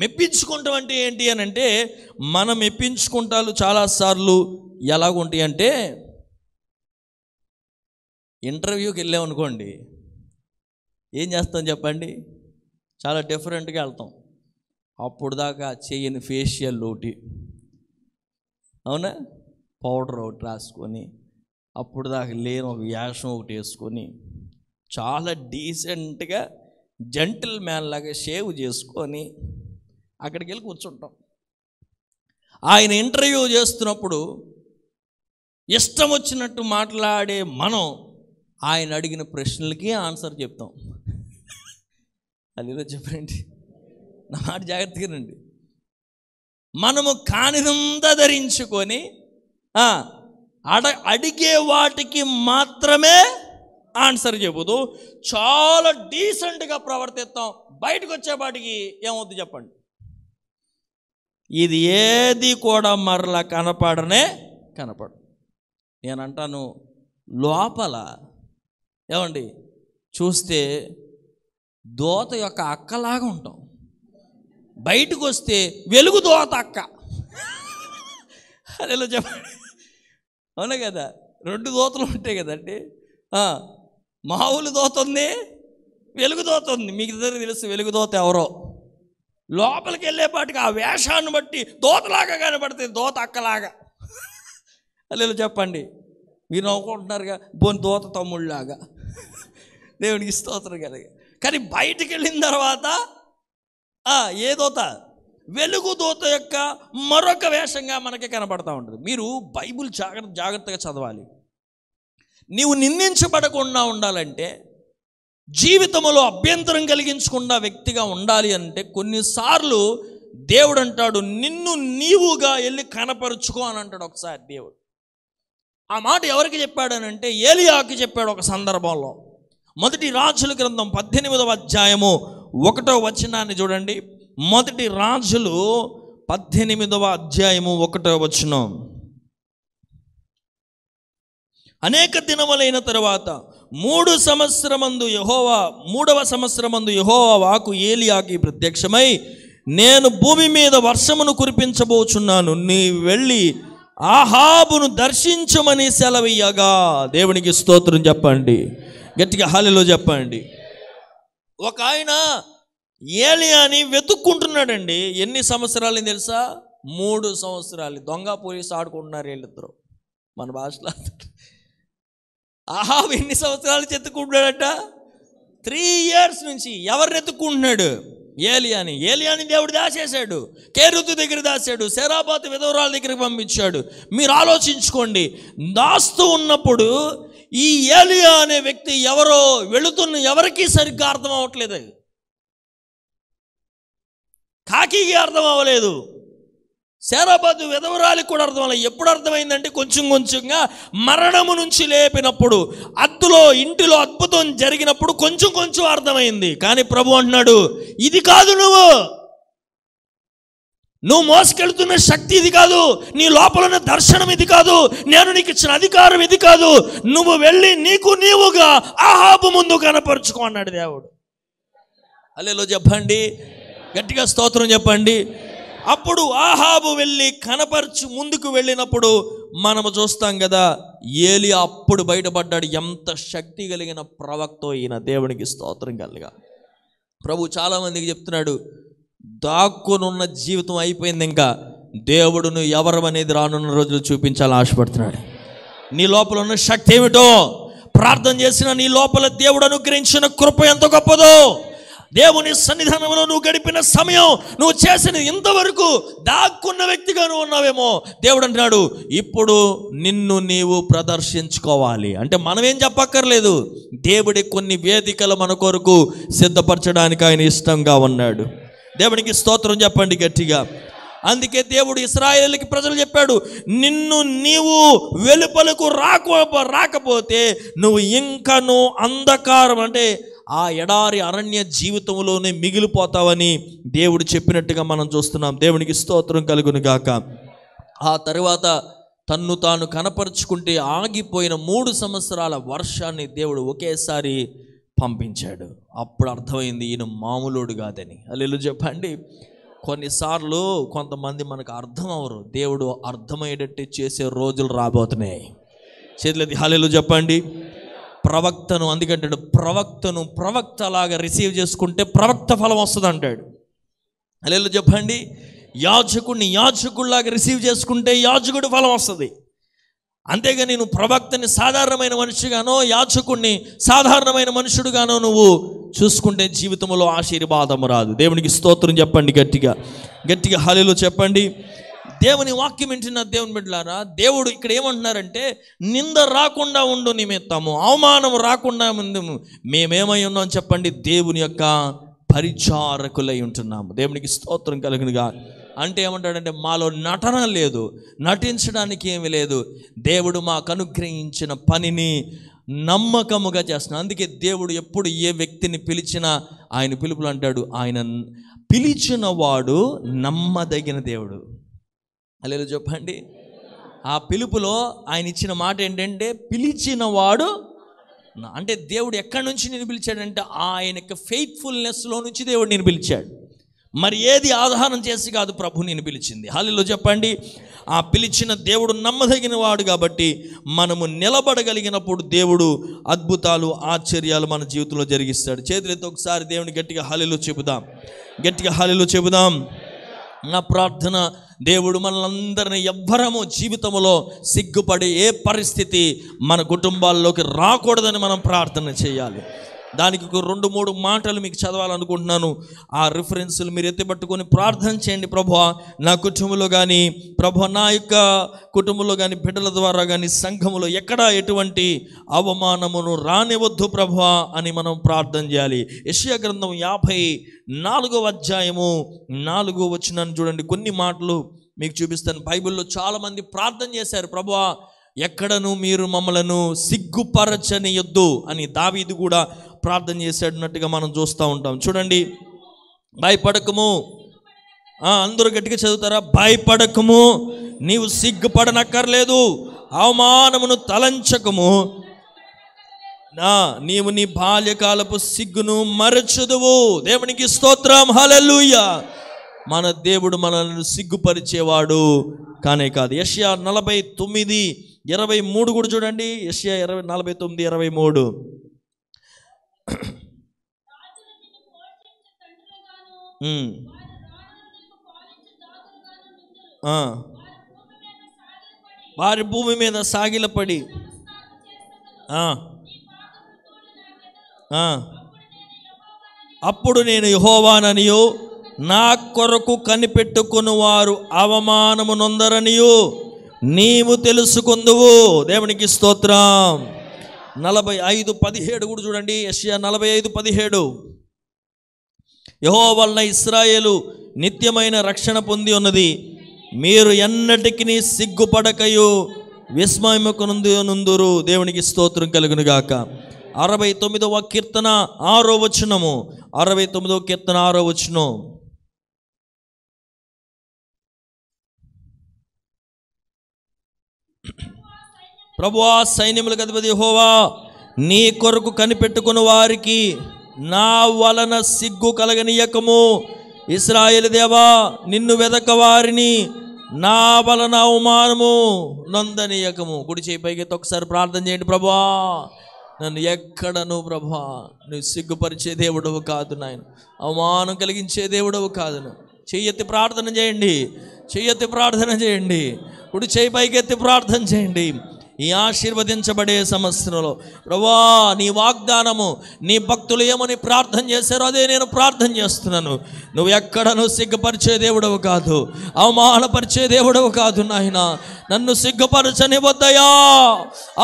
మెప్పించుకుంటాం అంటే ఏంటి అని అంటే మనం మెప్పించుకుంటాలు చాలాసార్లు ఎలాగుంటాయి అంటే ఇంటర్వ్యూకి వెళ్ళామనుకోండి ఏం చేస్తాం చెప్పండి చాలా డిఫరెంట్గా వెళ్తాం అప్పుడు దాకా చేయని ఫేషియల్ ఒకటి అవునా పౌడర్ ఒకటి రాసుకొని అప్పుడు దాకా లేని ఒక యాషం ఒకటి వేసుకొని చాలా డీసెంట్గా జెంటిల్ మ్యాన్ లాగా షేవ్ చేసుకొని అక్కడికి వెళ్ళి కూర్చుంటాం ఆయన ఇంటర్వ్యూ చేస్తున్నప్పుడు ఇష్టం వచ్చినట్టు మాట్లాడే మనం ఆయన అడిగిన ప్రశ్నలకి ఆన్సర్ చెప్తాం అని ఈరోజు చెప్పారండి నా మాట జాగ్రత్తగా రండి మనము కానిదంతా ధరించుకొని అడ అడిగే వాటికి మాత్రమే ఆన్సర్ చెబుతూ చాలా డీసెంట్గా ప్రవర్తిస్తాం బయటకు వాటికి ఏమవుద్ది చెప్పండి ఇది ఏది కూడా మరలా కనపడనే కనపడు నేనంటాను లోపల ఏమండి చూస్తే దోత యొక్క అక్కలాగా ఉంటాం బయటకు వస్తే వెలుగు దోత అక్క అదేలో చెప్పండి అవునా కదా రెండు దోతలు ఉంటాయి కదండి మామూలు దోత ఉంది వెలుగు దోత ఉంది మీకు ఇద్దరు తెలుసు వెలుగు దోత ఎవరో లోపలికి వెళ్ళేపాటికి ఆ వేషాన్ని బట్టి దోతలాగా కనబడుతుంది దోత అక్కలాగా అల్లెలు చెప్పండి మీరు నవ్వుకుంటున్నారుగా బోన్ దోత తమ్ముళ్ళలాగా దేవునికి స్తోత్రం కలిగా కానీ బయటికి వెళ్ళిన తర్వాత ఏ దోత వెలుగు దోత యొక్క మరొక వేషంగా మనకి కనబడతా ఉంటుంది మీరు బైబుల్ జాగ్రత్త జాగ్రత్తగా చదవాలి నీవు నిందించబడకుండా ఉండాలంటే జీవితంలో అభ్యంతరం కలిగించకుండా వ్యక్తిగా ఉండాలి అంటే కొన్నిసార్లు దేవుడు అంటాడు నిన్ను నీవుగా వెళ్ళి కనపరుచుకో అని అంటాడు ఒకసారి దేవుడు ఆ మాట ఎవరికి చెప్పాడనంటే ఏలియాకి చెప్పాడు ఒక సందర్భంలో మొదటి రాజుల గ్రంథం పద్దెనిమిదవ అధ్యాయము ఒకటో వచనాన్ని చూడండి మొదటి రాజులు పద్దెనిమిదవ అధ్యాయము ఒకటో వచనం అనేక దినములైన తరువాత మూడు సంవత్సరమందు యహోవా మూడవ సంవత్సరమందు యహోవా వాకు ఏలియాకి ప్రత్యక్షమై నేను భూమి మీద వర్షమును కురిపించబోచున్నాను నీ వెళ్ళి ఆహాబును దర్శించమని సెలవయ్యగా దేవునికి స్తోత్రం చెప్పండి గట్టిగా హాలిలో చెప్పండి ఒక ఆయన అని వెతుక్కుంటున్నాడండి ఎన్ని సంవత్సరాలు తెలుసా మూడు సంవత్సరాలు దొంగ పోలీసు ఆడుకుంటున్నారు వీళ్ళిద్దరు మన భాషలో ఆహా ఎన్ని సంవత్సరాలు చెత్తుకుంటున్నాడట త్రీ ఇయర్స్ నుంచి ఎవరు వెతుక్కుంటున్నాడు ఏలియాని ఏలియాని దేవుడు దాచేశాడు కేరుతు దగ్గర దాచాడు శరాబాతి విధవరాల దగ్గరికి పంపించాడు మీరు ఆలోచించుకోండి దాస్తూ ఉన్నప్పుడు ఈ ఏలియా అనే వ్యక్తి ఎవరో వెళుతున్న ఎవరికీ సరిగ్గా అర్థం అవ్వట్లేదు కాకీకి అర్థం అవ్వలేదు శారాబాదు విధవరాలికి కూడా అర్థమవ్వాలి ఎప్పుడు అర్థమైందంటే కొంచెం కొంచెంగా మరణము నుంచి లేపినప్పుడు అత్తులో ఇంటిలో అద్భుతం జరిగినప్పుడు కొంచెం కొంచెం అర్థమైంది కానీ ప్రభు అంటున్నాడు ఇది కాదు నువ్వు నువ్వు మోసుకెళ్తున్న శక్తి ఇది కాదు నీ లోపలున్న దర్శనం ఇది కాదు నేను నీకు ఇచ్చిన అధికారం ఇది కాదు నువ్వు వెళ్ళి నీకు నీవుగా ఆహాబు ముందు కనపరుచుకో అన్నాడు దేవుడు అల్లెలు చెప్పండి గట్టిగా స్తోత్రం చెప్పండి అప్పుడు ఆహాబు వెళ్ళి కనపరచు ముందుకు వెళ్ళినప్పుడు మనము చూస్తాం కదా ఏలి అప్పుడు బయటపడ్డాడు ఎంత శక్తి కలిగిన ప్రవక్త ఈయన దేవునికి స్తోత్రం కలగా ప్రభు చాలామందికి చెప్తున్నాడు దాక్కునున్న జీవితం అయిపోయింది ఇంకా దేవుడును ఎవరు అనేది రానున్న రోజులు చూపించాలని ఆశపడుతున్నాడు నీ లోపల ఉన్న శక్తి ఏమిటో ప్రార్థన చేసిన నీ లోపల దేవుడు అనుగ్రహించిన కృప ఎంత గొప్పదో దేవుని సన్నిధానంలో నువ్వు గడిపిన సమయం నువ్వు చేసిన ఇంతవరకు దాక్కున్న వ్యక్తిగా నువ్వు ఉన్నావేమో దేవుడు అంటున్నాడు ఇప్పుడు నిన్ను నీవు ప్రదర్శించుకోవాలి అంటే మనం ఏం చెప్పక్కర్లేదు దేవుడి కొన్ని వేదికలు మన కొరకు సిద్ధపరచడానికి ఆయన ఇష్టంగా ఉన్నాడు దేవునికి స్తోత్రం చెప్పండి గట్టిగా అందుకే దేవుడు ఇస్రాయేల్కి ప్రజలు చెప్పాడు నిన్ను నీవు వెలుపలకు రాక రాకపోతే నువ్వు ఇంకను అంధకారం అంటే ఆ ఎడారి అరణ్య జీవితంలోనే మిగిలిపోతావని దేవుడు చెప్పినట్టుగా మనం చూస్తున్నాం దేవునికి స్తోత్రం కలుగును గాక ఆ తరువాత తన్ను తాను కనపరుచుకుంటే ఆగిపోయిన మూడు సంవత్సరాల వర్షాన్ని దేవుడు ఒకేసారి పంపించాడు అప్పుడు అర్థమైంది ఈయన మామూలుడు కాదని అల్లు చెప్పండి కొన్నిసార్లు కొంతమంది మనకు అర్థం అవరు దేవుడు అర్థమయ్యేటట్టు చేసే రోజులు రాబోతున్నాయి చేతులది హాలేలు చెప్పండి ప్రవక్తను అందుకంటాడు ప్రవక్తను ప్రవక్త లాగా రిసీవ్ చేసుకుంటే ప్రవక్త ఫలం వస్తుంది అంటాడు అల్లెలు చెప్పండి యాజకుడిని యాజకుడిలాగా రిసీవ్ చేసుకుంటే యాజకుడు ఫలం వస్తుంది అంతేగాని నువ్వు ప్రవక్తని సాధారణమైన మనిషిగానో యాచకుణ్ణి సాధారణమైన మనుషుడుగానో నువ్వు చూసుకుంటే జీవితంలో ఆశీర్వాదం రాదు దేవునికి స్తోత్రం చెప్పండి గట్టిగా గట్టిగా హాలీలో చెప్పండి దేవుని వాక్యం వింటున్న దేవుని బిడ్డలారా దేవుడు ఇక్కడ ఏమంటున్నారంటే నింద రాకుండా ఉండు నిమిత్తము అవమానం రాకుండా ఉందము మేమేమై ఉన్నాం చెప్పండి దేవుని యొక్క పరిచారకులై ఉంటున్నాము దేవునికి స్తోత్రం కలిగినగా అంటే ఏమంటాడంటే మాలో నటన లేదు నటించడానికి ఏమి లేదు దేవుడు మాకు అనుగ్రహించిన పనిని నమ్మకముగా చేస్తున్నాడు అందుకే దేవుడు ఎప్పుడు ఏ వ్యక్తిని పిలిచినా ఆయన పిలుపులు అంటాడు ఆయన పిలిచిన వాడు నమ్మదగిన దేవుడు అలా చెప్పండి ఆ పిలుపులో ఆయన ఇచ్చిన మాట ఏంటంటే పిలిచిన వాడు అంటే దేవుడు ఎక్కడి నుంచి నేను పిలిచాడంటే ఆయన యొక్క ఫెయిత్ఫుల్నెస్లో నుంచి దేవుడు నేను పిలిచాడు మరి ఏది ఆధారం చేసి కాదు ప్రభు నేను పిలిచింది హాలిలో చెప్పండి ఆ పిలిచిన దేవుడు నమ్మదగిన వాడు కాబట్టి మనము నిలబడగలిగినప్పుడు దేవుడు అద్భుతాలు ఆశ్చర్యాలు మన జీవితంలో జరిగిస్తాడు చేతులతో ఒకసారి దేవుని గట్టిగా హాలిలో చెబుదాం గట్టిగా హాలిలో చెబుదాం నా ప్రార్థన దేవుడు మనలందరినీ ఎవ్వరము జీవితంలో సిగ్గుపడి ఏ పరిస్థితి మన కుటుంబాల్లోకి రాకూడదని మనం ప్రార్థన చేయాలి దానికి రెండు మూడు మాటలు మీకు చదవాలనుకుంటున్నాను ఆ రిఫరెన్స్లు మీరు ఎత్తిపట్టుకొని ప్రార్థన చేయండి ప్రభు నా కుటుంబంలో కానీ ప్రభు నా యొక్క కుటుంబంలో కానీ బిడ్డల ద్వారా కానీ సంఘములో ఎక్కడ ఎటువంటి అవమానమును రానివద్దు ప్రభు అని మనం ప్రార్థన చేయాలి యశ్యా గ్రంథం యాభై నాలుగవ అధ్యాయము నాలుగో వచ్చినాను చూడండి కొన్ని మాటలు మీకు చూపిస్తాను బైబిల్లో చాలామంది ప్రార్థన చేశారు ప్రభు ఎక్కడను మీరు మమ్మలను సిగ్గుపరచనియొద్దు అని దావీది కూడా ప్రార్థన చేసేటట్టుగా మనం చూస్తూ ఉంటాం చూడండి భయపడకము అందరూ గట్టిగా చదువుతారా భయపడకము నీవు సిగ్గుపడనక్కర్లేదు అవమానమును తలంచకము నా నీవు నీ బాల్యకాలపు సిగ్గును మరచదువు దేవునికి స్తోత్రం హలలుయ మన దేవుడు మనల్ని సిగ్గుపరిచేవాడు కానే కాదు యష్యా నలభై తొమ్మిది ఇరవై మూడు కూడా చూడండి ఎస్యా ఇరవై నలభై తొమ్మిది ఇరవై మూడు వారి భూమి మీద సాగిలపడి అప్పుడు నేను యహోవాననియో నా కొరకు కనిపెట్టుకుని వారు అవమానము నొందరనియో నీవు తెలుసుకుందువు దేవునికి స్తోత్రం నలభై ఐదు పదిహేడు కూడా చూడండి ఎస్యా నలభై ఐదు పదిహేడు యహో వలన ఇస్రాయేలు నిత్యమైన రక్షణ పొంది ఉన్నది మీరు ఎన్నటికి సిగ్గుపడకయు విస్మయముకునుందురు దేవునికి స్తోత్రం గాక అరవై తొమ్మిదవ కీర్తన ఆరో వచనము అరవై తొమ్మిదవ కీర్తన ఆరో వచనం ప్రభువా సైన్యములకు అధిపతి హోవా నీ కొరకు కనిపెట్టుకున్న వారికి నా వలన సిగ్గు కలగనీయకము ఇస్రాయేల్ దేవా నిన్ను వెదక వారిని నా వలన అవమానము నందనీయకము గుడి చేయి పైకి ఒకసారి ప్రార్థన చేయండి ప్రభా నన్ను ఎక్కడను ప్రభా నువ్వు సిగ్గుపరిచే దేవుడవు కాదు నాయన అవమానం కలిగించే దేవుడవు కాదు చెయ్యెత్తి ప్రార్థన చేయండి చెయ్యెత్తి ప్రార్థన చేయండి ఇప్పుడు చేయి పైకెత్తి ప్రార్థన చేయండి ఈ ఆశీర్వదించబడే సంవత్సరంలో ప్రభా నీ వాగ్దానము నీ భక్తులు ఏమని ప్రార్థన చేశారో అదే నేను ప్రార్థన చేస్తున్నాను నువ్వు ఎక్కడను సిగ్గుపరిచే దేవుడవు కాదు అవమానపరిచే దేవుడవు కాదు నాయన నన్ను సిగ్గుపరచని వద్దయా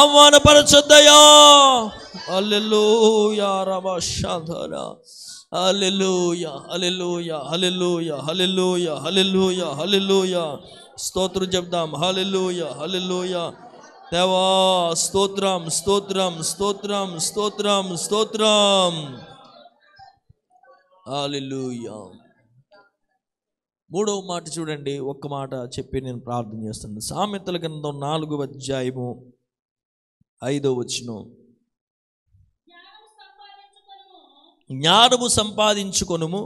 అవమానపరచొద్దయా అల్లెలుయా రమ శాంతరా హల్లెలూయ హల్లెలూయ హల్లెలూయ హల్లెలూయ స్తోత్రం చెప్దాం హల్లెలూయ హల్లెలూయ దేవా స్తోత్రం స్తోత్రం స్తోత్రం స్తోత్రం స్తోత్రం ఆలిలుయా మూడవ మాట చూడండి ఒక్క మాట చెప్పి నేను ప్రార్థన చేస్తున్నాను సామెతల గ్రంథం నాలుగు అధ్యాయము ఐదో వచ్చిన జ్ఞానము సంపాదించుకొనుము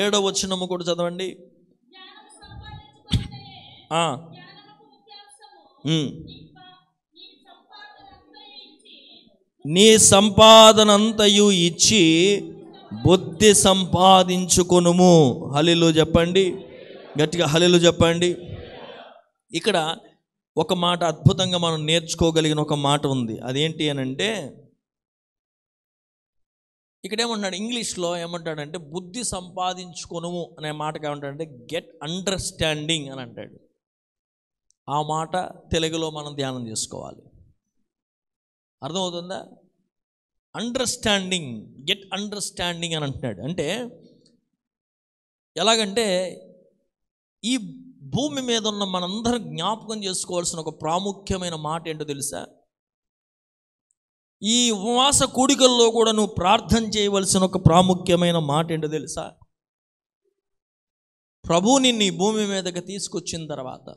ఏడవ వచ్చినము కూడా చదవండి నీ సంపాదనంతయు ఇచ్చి బుద్ధి సంపాదించుకునుము హలిలు చెప్పండి గట్టిగా హలిలు చెప్పండి ఇక్కడ ఒక మాట అద్భుతంగా మనం నేర్చుకోగలిగిన ఒక మాట ఉంది అదేంటి అని అంటే ఇక్కడ ఏమంటున్నాడు ఇంగ్లీష్లో ఏమంటాడంటే బుద్ధి సంపాదించుకొనుము అనే మాటకు ఏమంటాడంటే గెట్ అండర్స్టాండింగ్ అని అంటాడు ఆ మాట తెలుగులో మనం ధ్యానం చేసుకోవాలి అర్థమవుతుందా అండర్స్టాండింగ్ గెట్ అండర్స్టాండింగ్ అని అంటున్నాడు అంటే ఎలాగంటే ఈ భూమి మీద ఉన్న మనందరం జ్ఞాపకం చేసుకోవాల్సిన ఒక ప్రాముఖ్యమైన మాట ఏంటో తెలుసా ఈ ఉపవాస కూడికల్లో కూడా నువ్వు ప్రార్థన చేయవలసిన ఒక ప్రాముఖ్యమైన మాట ఏంటో తెలుసా ప్రభు నిన్ను ఈ భూమి మీదకి తీసుకొచ్చిన తర్వాత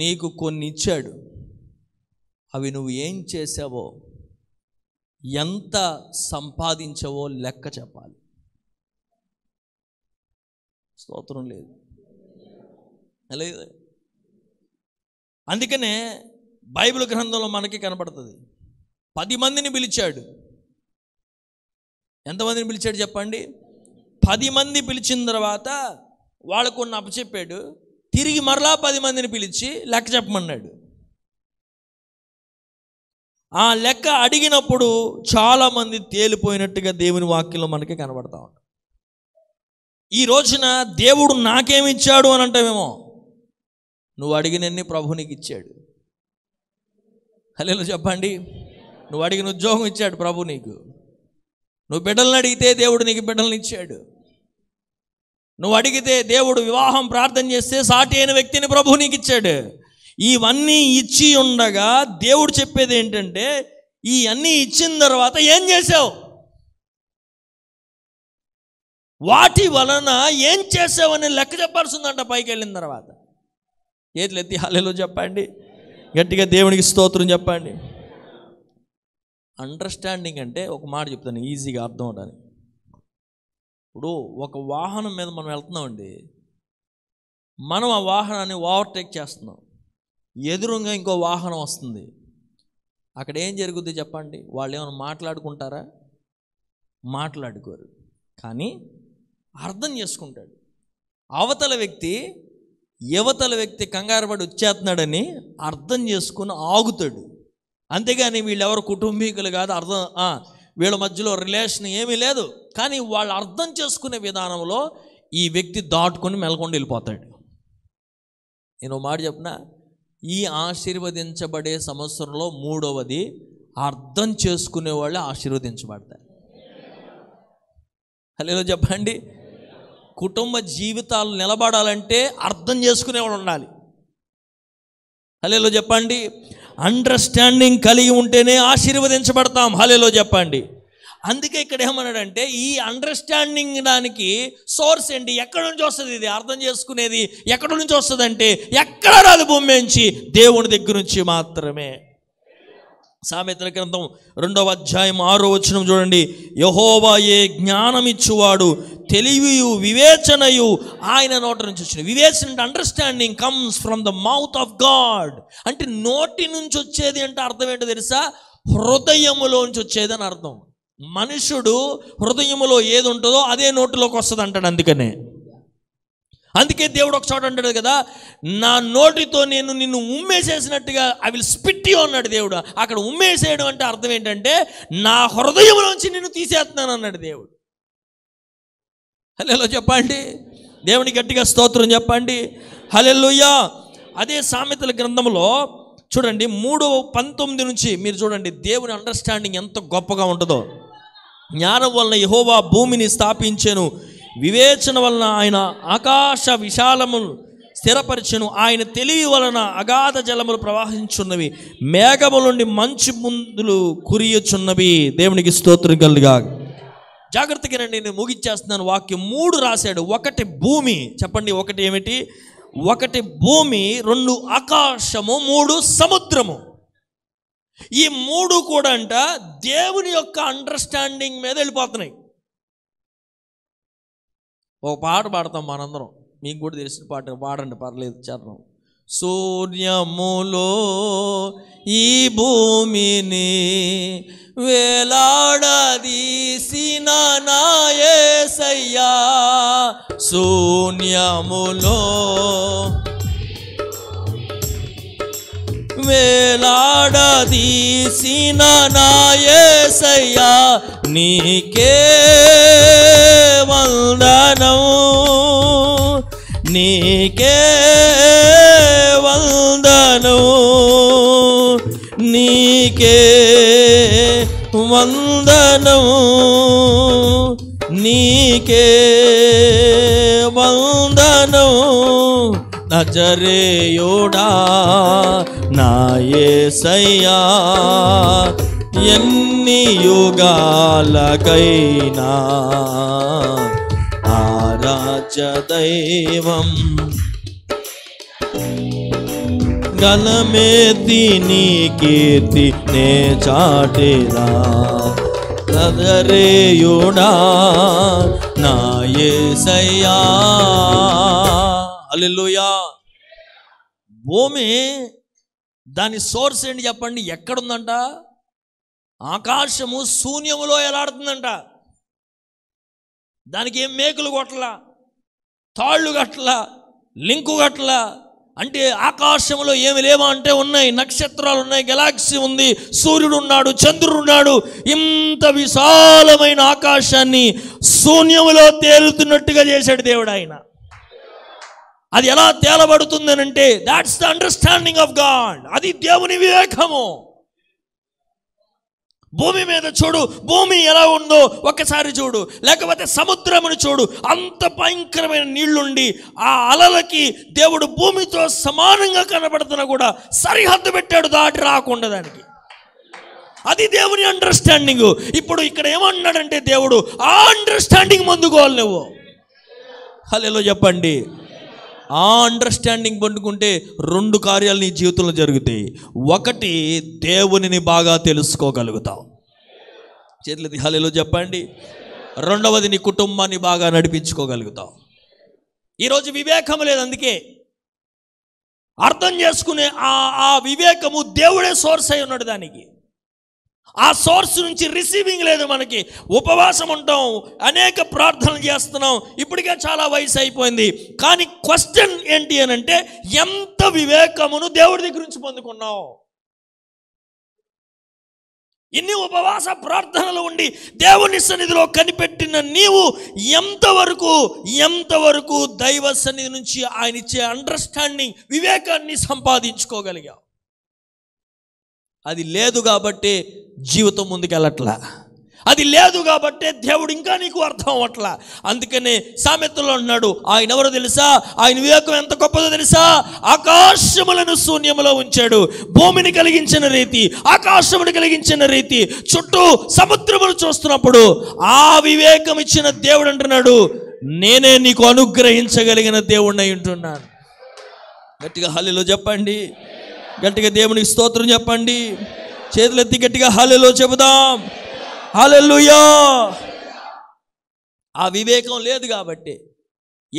నీకు కొన్ని ఇచ్చాడు అవి నువ్వు ఏం చేసావో ఎంత సంపాదించావో లెక్క చెప్పాలి స్తోత్రం లేదు లేదు అందుకనే బైబిల్ గ్రంథంలో మనకి కనపడుతుంది పది మందిని పిలిచాడు ఎంతమందిని పిలిచాడు చెప్పండి పది మంది పిలిచిన తర్వాత వాళ్ళకు కొన్ని అప్పచెప్పాడు తిరిగి మరలా పది మందిని పిలిచి లెక్క చెప్పమన్నాడు ఆ లెక్క అడిగినప్పుడు చాలామంది తేలిపోయినట్టుగా దేవుని వాక్యంలో మనకి కనబడతా ఉంటాం ఈ రోజున దేవుడు నాకేమిచ్చాడు అని అంటామేమో నువ్వు అడిగినన్ని ప్రభునికి ఇచ్చాడు హలో చెప్పండి నువ్వు అడిగిన ఉద్యోగం ఇచ్చాడు ప్రభు నీకు నువ్వు బిడ్డలను అడిగితే దేవుడు నీకు బిడ్డలను ఇచ్చాడు నువ్వు అడిగితే దేవుడు వివాహం ప్రార్థన చేస్తే సాటి అయిన వ్యక్తిని ప్రభు నీకు ఇచ్చాడు ఇవన్నీ ఇచ్చి ఉండగా దేవుడు చెప్పేది ఏంటంటే ఈ అన్నీ ఇచ్చిన తర్వాత ఏం చేసావు వాటి వలన ఏం చేసావని లెక్క చెప్పాల్సిందంట పైకి వెళ్ళిన తర్వాత ఏది ఎత్తి హాలేలో చెప్పండి గట్టిగా దేవునికి స్తోత్రం చెప్పండి అండర్స్టాండింగ్ అంటే ఒక మాట చెప్తాను ఈజీగా అర్థం అవడానికి ఇప్పుడు ఒక వాహనం మీద మనం వెళ్తున్నామండి మనం ఆ వాహనాన్ని ఓవర్టేక్ చేస్తున్నాం ఎదురుగా ఇంకో వాహనం వస్తుంది అక్కడ ఏం జరుగుద్ది చెప్పండి వాళ్ళు ఏమైనా మాట్లాడుకుంటారా మాట్లాడుకోరు కానీ అర్థం చేసుకుంటాడు అవతల వ్యక్తి యువతల వ్యక్తి కంగారు పడి వచ్చేస్తున్నాడని అర్థం చేసుకుని ఆగుతాడు అంతేగాని వీళ్ళెవరు కుటుంబీకులు కాదు అర్థం వీళ్ళ మధ్యలో రిలేషన్ ఏమీ లేదు కానీ వాళ్ళు అర్థం చేసుకునే విధానంలో ఈ వ్యక్తి దాటుకొని మెలకొండి వెళ్ళిపోతాడు నేను మాట చెప్పిన ఈ ఆశీర్వదించబడే సంవత్సరంలో మూడవది అర్థం చేసుకునే వాళ్ళు ఆశీర్వదించబడతారు హలో చెప్పండి కుటుంబ జీవితాలు నిలబడాలంటే అర్థం చేసుకునేవాడు ఉండాలి హలో చెప్పండి అండర్స్టాండింగ్ కలిగి ఉంటేనే ఆశీర్వదించబడతాం హలేలో చెప్పండి అందుకే ఇక్కడ ఏమన్నాడంటే ఈ అండర్స్టాండింగ్ దానికి సోర్స్ ఏంటి ఎక్కడి నుంచి వస్తుంది ఇది అర్థం చేసుకునేది ఎక్కడి నుంచి వస్తుంది అంటే ఎక్కడ రాదు భూమి నుంచి దేవుని దగ్గర నుంచి మాత్రమే సామెతల గ్రంథం రెండవ అధ్యాయం ఆరో వచ్చిన చూడండి యహోవా ఏ జ్ఞానమిచ్చువాడు తెలివియు వివేచనయు ఆయన నోట నుంచి వచ్చిన వివేచన అంటే understanding comes from the mouth of God అంటే నోటి నుంచి వచ్చేది అంటే అర్థం ఏంటో తెలుసా హృదయములోంచి వచ్చేది అని అర్థం మనుషుడు హృదయములో ఏది ఉంటుందో అదే నోటిలోకి వస్తుంది అంటాడు అందుకనే అందుకే దేవుడు చోట అంటాడు కదా నా నోటితో నేను నిన్ను ఉమ్మేసేసినట్టుగా ఐ విల్ స్పిట్టి అన్నాడు దేవుడు అక్కడ ఉమ్మేసేయడం అంటే అర్థం ఏంటంటే నా హృదయంలోంచి నిన్ను తీసేస్తున్నాను అన్నాడు దేవుడు హలో చెప్పండి దేవుని గట్టిగా స్తోత్రం చెప్పండి హలెల్లుయ్యా అదే సామెతల గ్రంథంలో చూడండి మూడు పంతొమ్మిది నుంచి మీరు చూడండి దేవుని అండర్స్టాండింగ్ ఎంత గొప్పగా ఉంటుందో జ్ఞానం వలన యహోవా భూమిని స్థాపించాను వివేచన వలన ఆయన ఆకాశ విశాలములు స్థిరపరిచను ఆయన తెలివి వలన అగాధ జలములు ప్రవహించున్నవి మేఘముల నుండి మంచి ముందులు కురియుచున్నవి దేవునికి స్తోత్రం కలుగా జాగ్రత్తగా నేను నేను ముగిచ్చేస్తున్నాను వాక్యం మూడు రాశాడు ఒకటి భూమి చెప్పండి ఒకటి ఏమిటి ఒకటి భూమి రెండు ఆకాశము మూడు సముద్రము ఈ మూడు కూడా అంట దేవుని యొక్క అండర్స్టాండింగ్ మీద వెళ్ళిపోతున్నాయి ఒక పాట పాడతాం మనందరం మీకు కూడా తెలిసిన పాట పాడండి పర్లేదు చరణం సూర్యములో ఈ భూమిని వేలాడదీసిన నాయసయ్యా శూన్యములో వేలాడదీసిన నాయసయ్యా నీకే వందనం నీకే వందనం నీకే వందనం నీకే వంద నజరేయోడా నా యేసయ్యా ఎన్ని యుగాలకైనా ఆరాజదైవం గలమేతి నీ కీర్తి నే చాటేదా నజరేయుడా నా యేసయ్యా అల్లెలుయా భూమి దాని సోర్స్ ఏంటి చెప్పండి ఎక్కడుందంట ఆకాశము శూన్యములో ఎలాడుతుందంట దానికి ఏం మేకులు కొట్టలా తాళ్ళు గట్ల లింకు గట్ల అంటే ఆకాశంలో ఏమి లేవా అంటే ఉన్నాయి నక్షత్రాలు ఉన్నాయి గెలాక్సీ ఉంది సూర్యుడు ఉన్నాడు చంద్రుడు ఉన్నాడు ఇంత విశాలమైన ఆకాశాన్ని శూన్యములో తేలుతున్నట్టుగా చేశాడు దేవుడు ఆయన అది ఎలా తేలబడుతుంది అంటే that's the understanding of God అది దేవుని వివేకము భూమి మీద చూడు భూమి ఎలా ఉందో ఒక్కసారి చూడు లేకపోతే సముద్రమును చూడు అంత భయంకరమైన నీళ్లుండి ఆ అలలకి దేవుడు భూమితో సమానంగా కనబడుతున్నా కూడా సరిహద్దు పెట్టాడు దాటి రాకుండా దానికి అది దేవుని అండర్స్టాండింగ్ ఇప్పుడు ఇక్కడ ఏమన్నాడంటే దేవుడు ఆ అండర్స్టాండింగ్ ముందుకోవాలి నువ్వు హలో చెప్పండి ఆ అండర్స్టాండింగ్ పండుకుంటే రెండు కార్యాలు నీ జీవితంలో జరుగుతాయి ఒకటి దేవునిని బాగా తెలుసుకోగలుగుతావు చేతుల దిహాలిలో చెప్పండి రెండవది నీ కుటుంబాన్ని బాగా నడిపించుకోగలుగుతావు ఈరోజు వివేకం లేదు అందుకే అర్థం చేసుకునే ఆ వివేకము దేవుడే సోర్స్ అయి ఉన్నాడు దానికి ఆ సోర్స్ నుంచి రిసీవింగ్ లేదు మనకి ఉపవాసం ఉంటాం అనేక ప్రార్థనలు చేస్తున్నాం ఇప్పటికే చాలా వయసు అయిపోయింది కానీ క్వశ్చన్ ఏంటి అని అంటే ఎంత వివేకమును దేవుడి దగ్గర నుంచి పొందుకున్నావు ఇన్ని ఉపవాస ప్రార్థనలు ఉండి దేవుని సన్నిధిలో కనిపెట్టిన నీవు ఎంతవరకు ఎంతవరకు దైవ సన్నిధి నుంచి ఆయన ఇచ్చే అండర్స్టాండింగ్ వివేకాన్ని సంపాదించుకోగలిగావు అది లేదు కాబట్టి జీవితం ముందుకెళ్ళట్లా అది లేదు కాబట్టే దేవుడు ఇంకా నీకు అర్థం అవ్వట్లా అందుకనే సామెతలో ఉన్నాడు ఆయన ఎవరో తెలుసా ఆయన వివేకం ఎంత గొప్పదో తెలుసా ఆకాశములను శూన్యములో ఉంచాడు భూమిని కలిగించిన రీతి ఆకాశమును కలిగించిన రీతి చుట్టూ సముద్రములు చూస్తున్నప్పుడు ఆ వివేకం ఇచ్చిన దేవుడు అంటున్నాడు నేనే నీకు అనుగ్రహించగలిగిన దేవుణ్ణి ఉంటున్నాను గట్టిగా హల్లిలో చెప్పండి గట్టిగా దేవునికి స్తోత్రం చెప్పండి చేతులెత్తి గట్టిగా హాలెలో చెబుదాం హాలెల్లుయా ఆ వివేకం లేదు కాబట్టి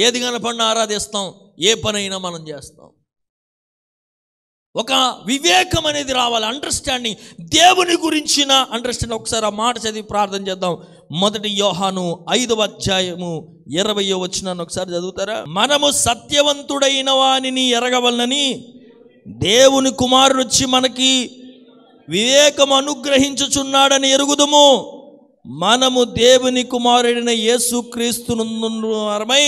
ఏది కనపడినా ఆరాధిస్తాం ఏ పనైనా మనం చేస్తాం ఒక వివేకం అనేది రావాలి అండర్స్టాండింగ్ దేవుని గురించిన అండర్స్టాండింగ్ ఒకసారి ఆ మాట చదివి ప్రార్థన చేద్దాం మొదటి యోహాను ఐదవ అధ్యాయము ఇరవయో వచ్చిన ఒకసారి చదువుతారా మనము సత్యవంతుడైన వానిని ఎరగవలనని దేవుని కుమారుడు వచ్చి మనకి వివేకం అనుగ్రహించుచున్నాడని ఎరుగుదము మనము దేవుని కుమారుడైన యేసుక్రీస్తునుమై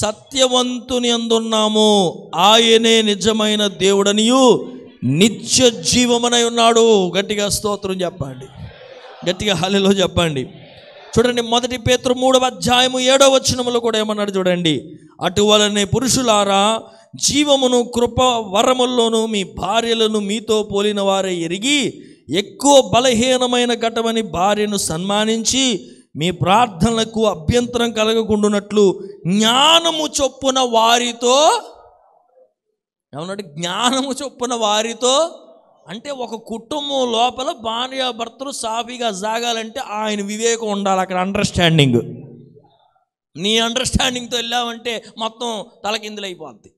సత్యవంతుని అందున్నాము ఆయనే నిజమైన దేవుడనియు నిత్య జీవమనై ఉన్నాడు గట్టిగా స్తోత్రం చెప్పండి గట్టిగా హలిలో చెప్పండి చూడండి మొదటి పేతురు మూడవ అధ్యాయము ఏడవ వచనములో కూడా ఏమన్నాడు చూడండి అటువలనే పురుషులారా జీవమును కృప వరముల్లోనూ మీ భార్యలను మీతో పోలిన వారే ఎరిగి ఎక్కువ బలహీనమైన ఘటమని భార్యను సన్మానించి మీ ప్రార్థనలకు అభ్యంతరం కలగకుండానట్లు జ్ఞానము చొప్పున వారితో ఏమన్నాడు జ్ఞానము చొప్పున వారితో అంటే ఒక కుటుంబం లోపల భార్యాభర్తలు సాఫీగా సాగాలంటే ఆయన వివేకం ఉండాలి అక్కడ అండర్స్టాండింగ్ నీ అండర్స్టాండింగ్తో వెళ్ళావంటే మొత్తం తలకిందులైపోద్ది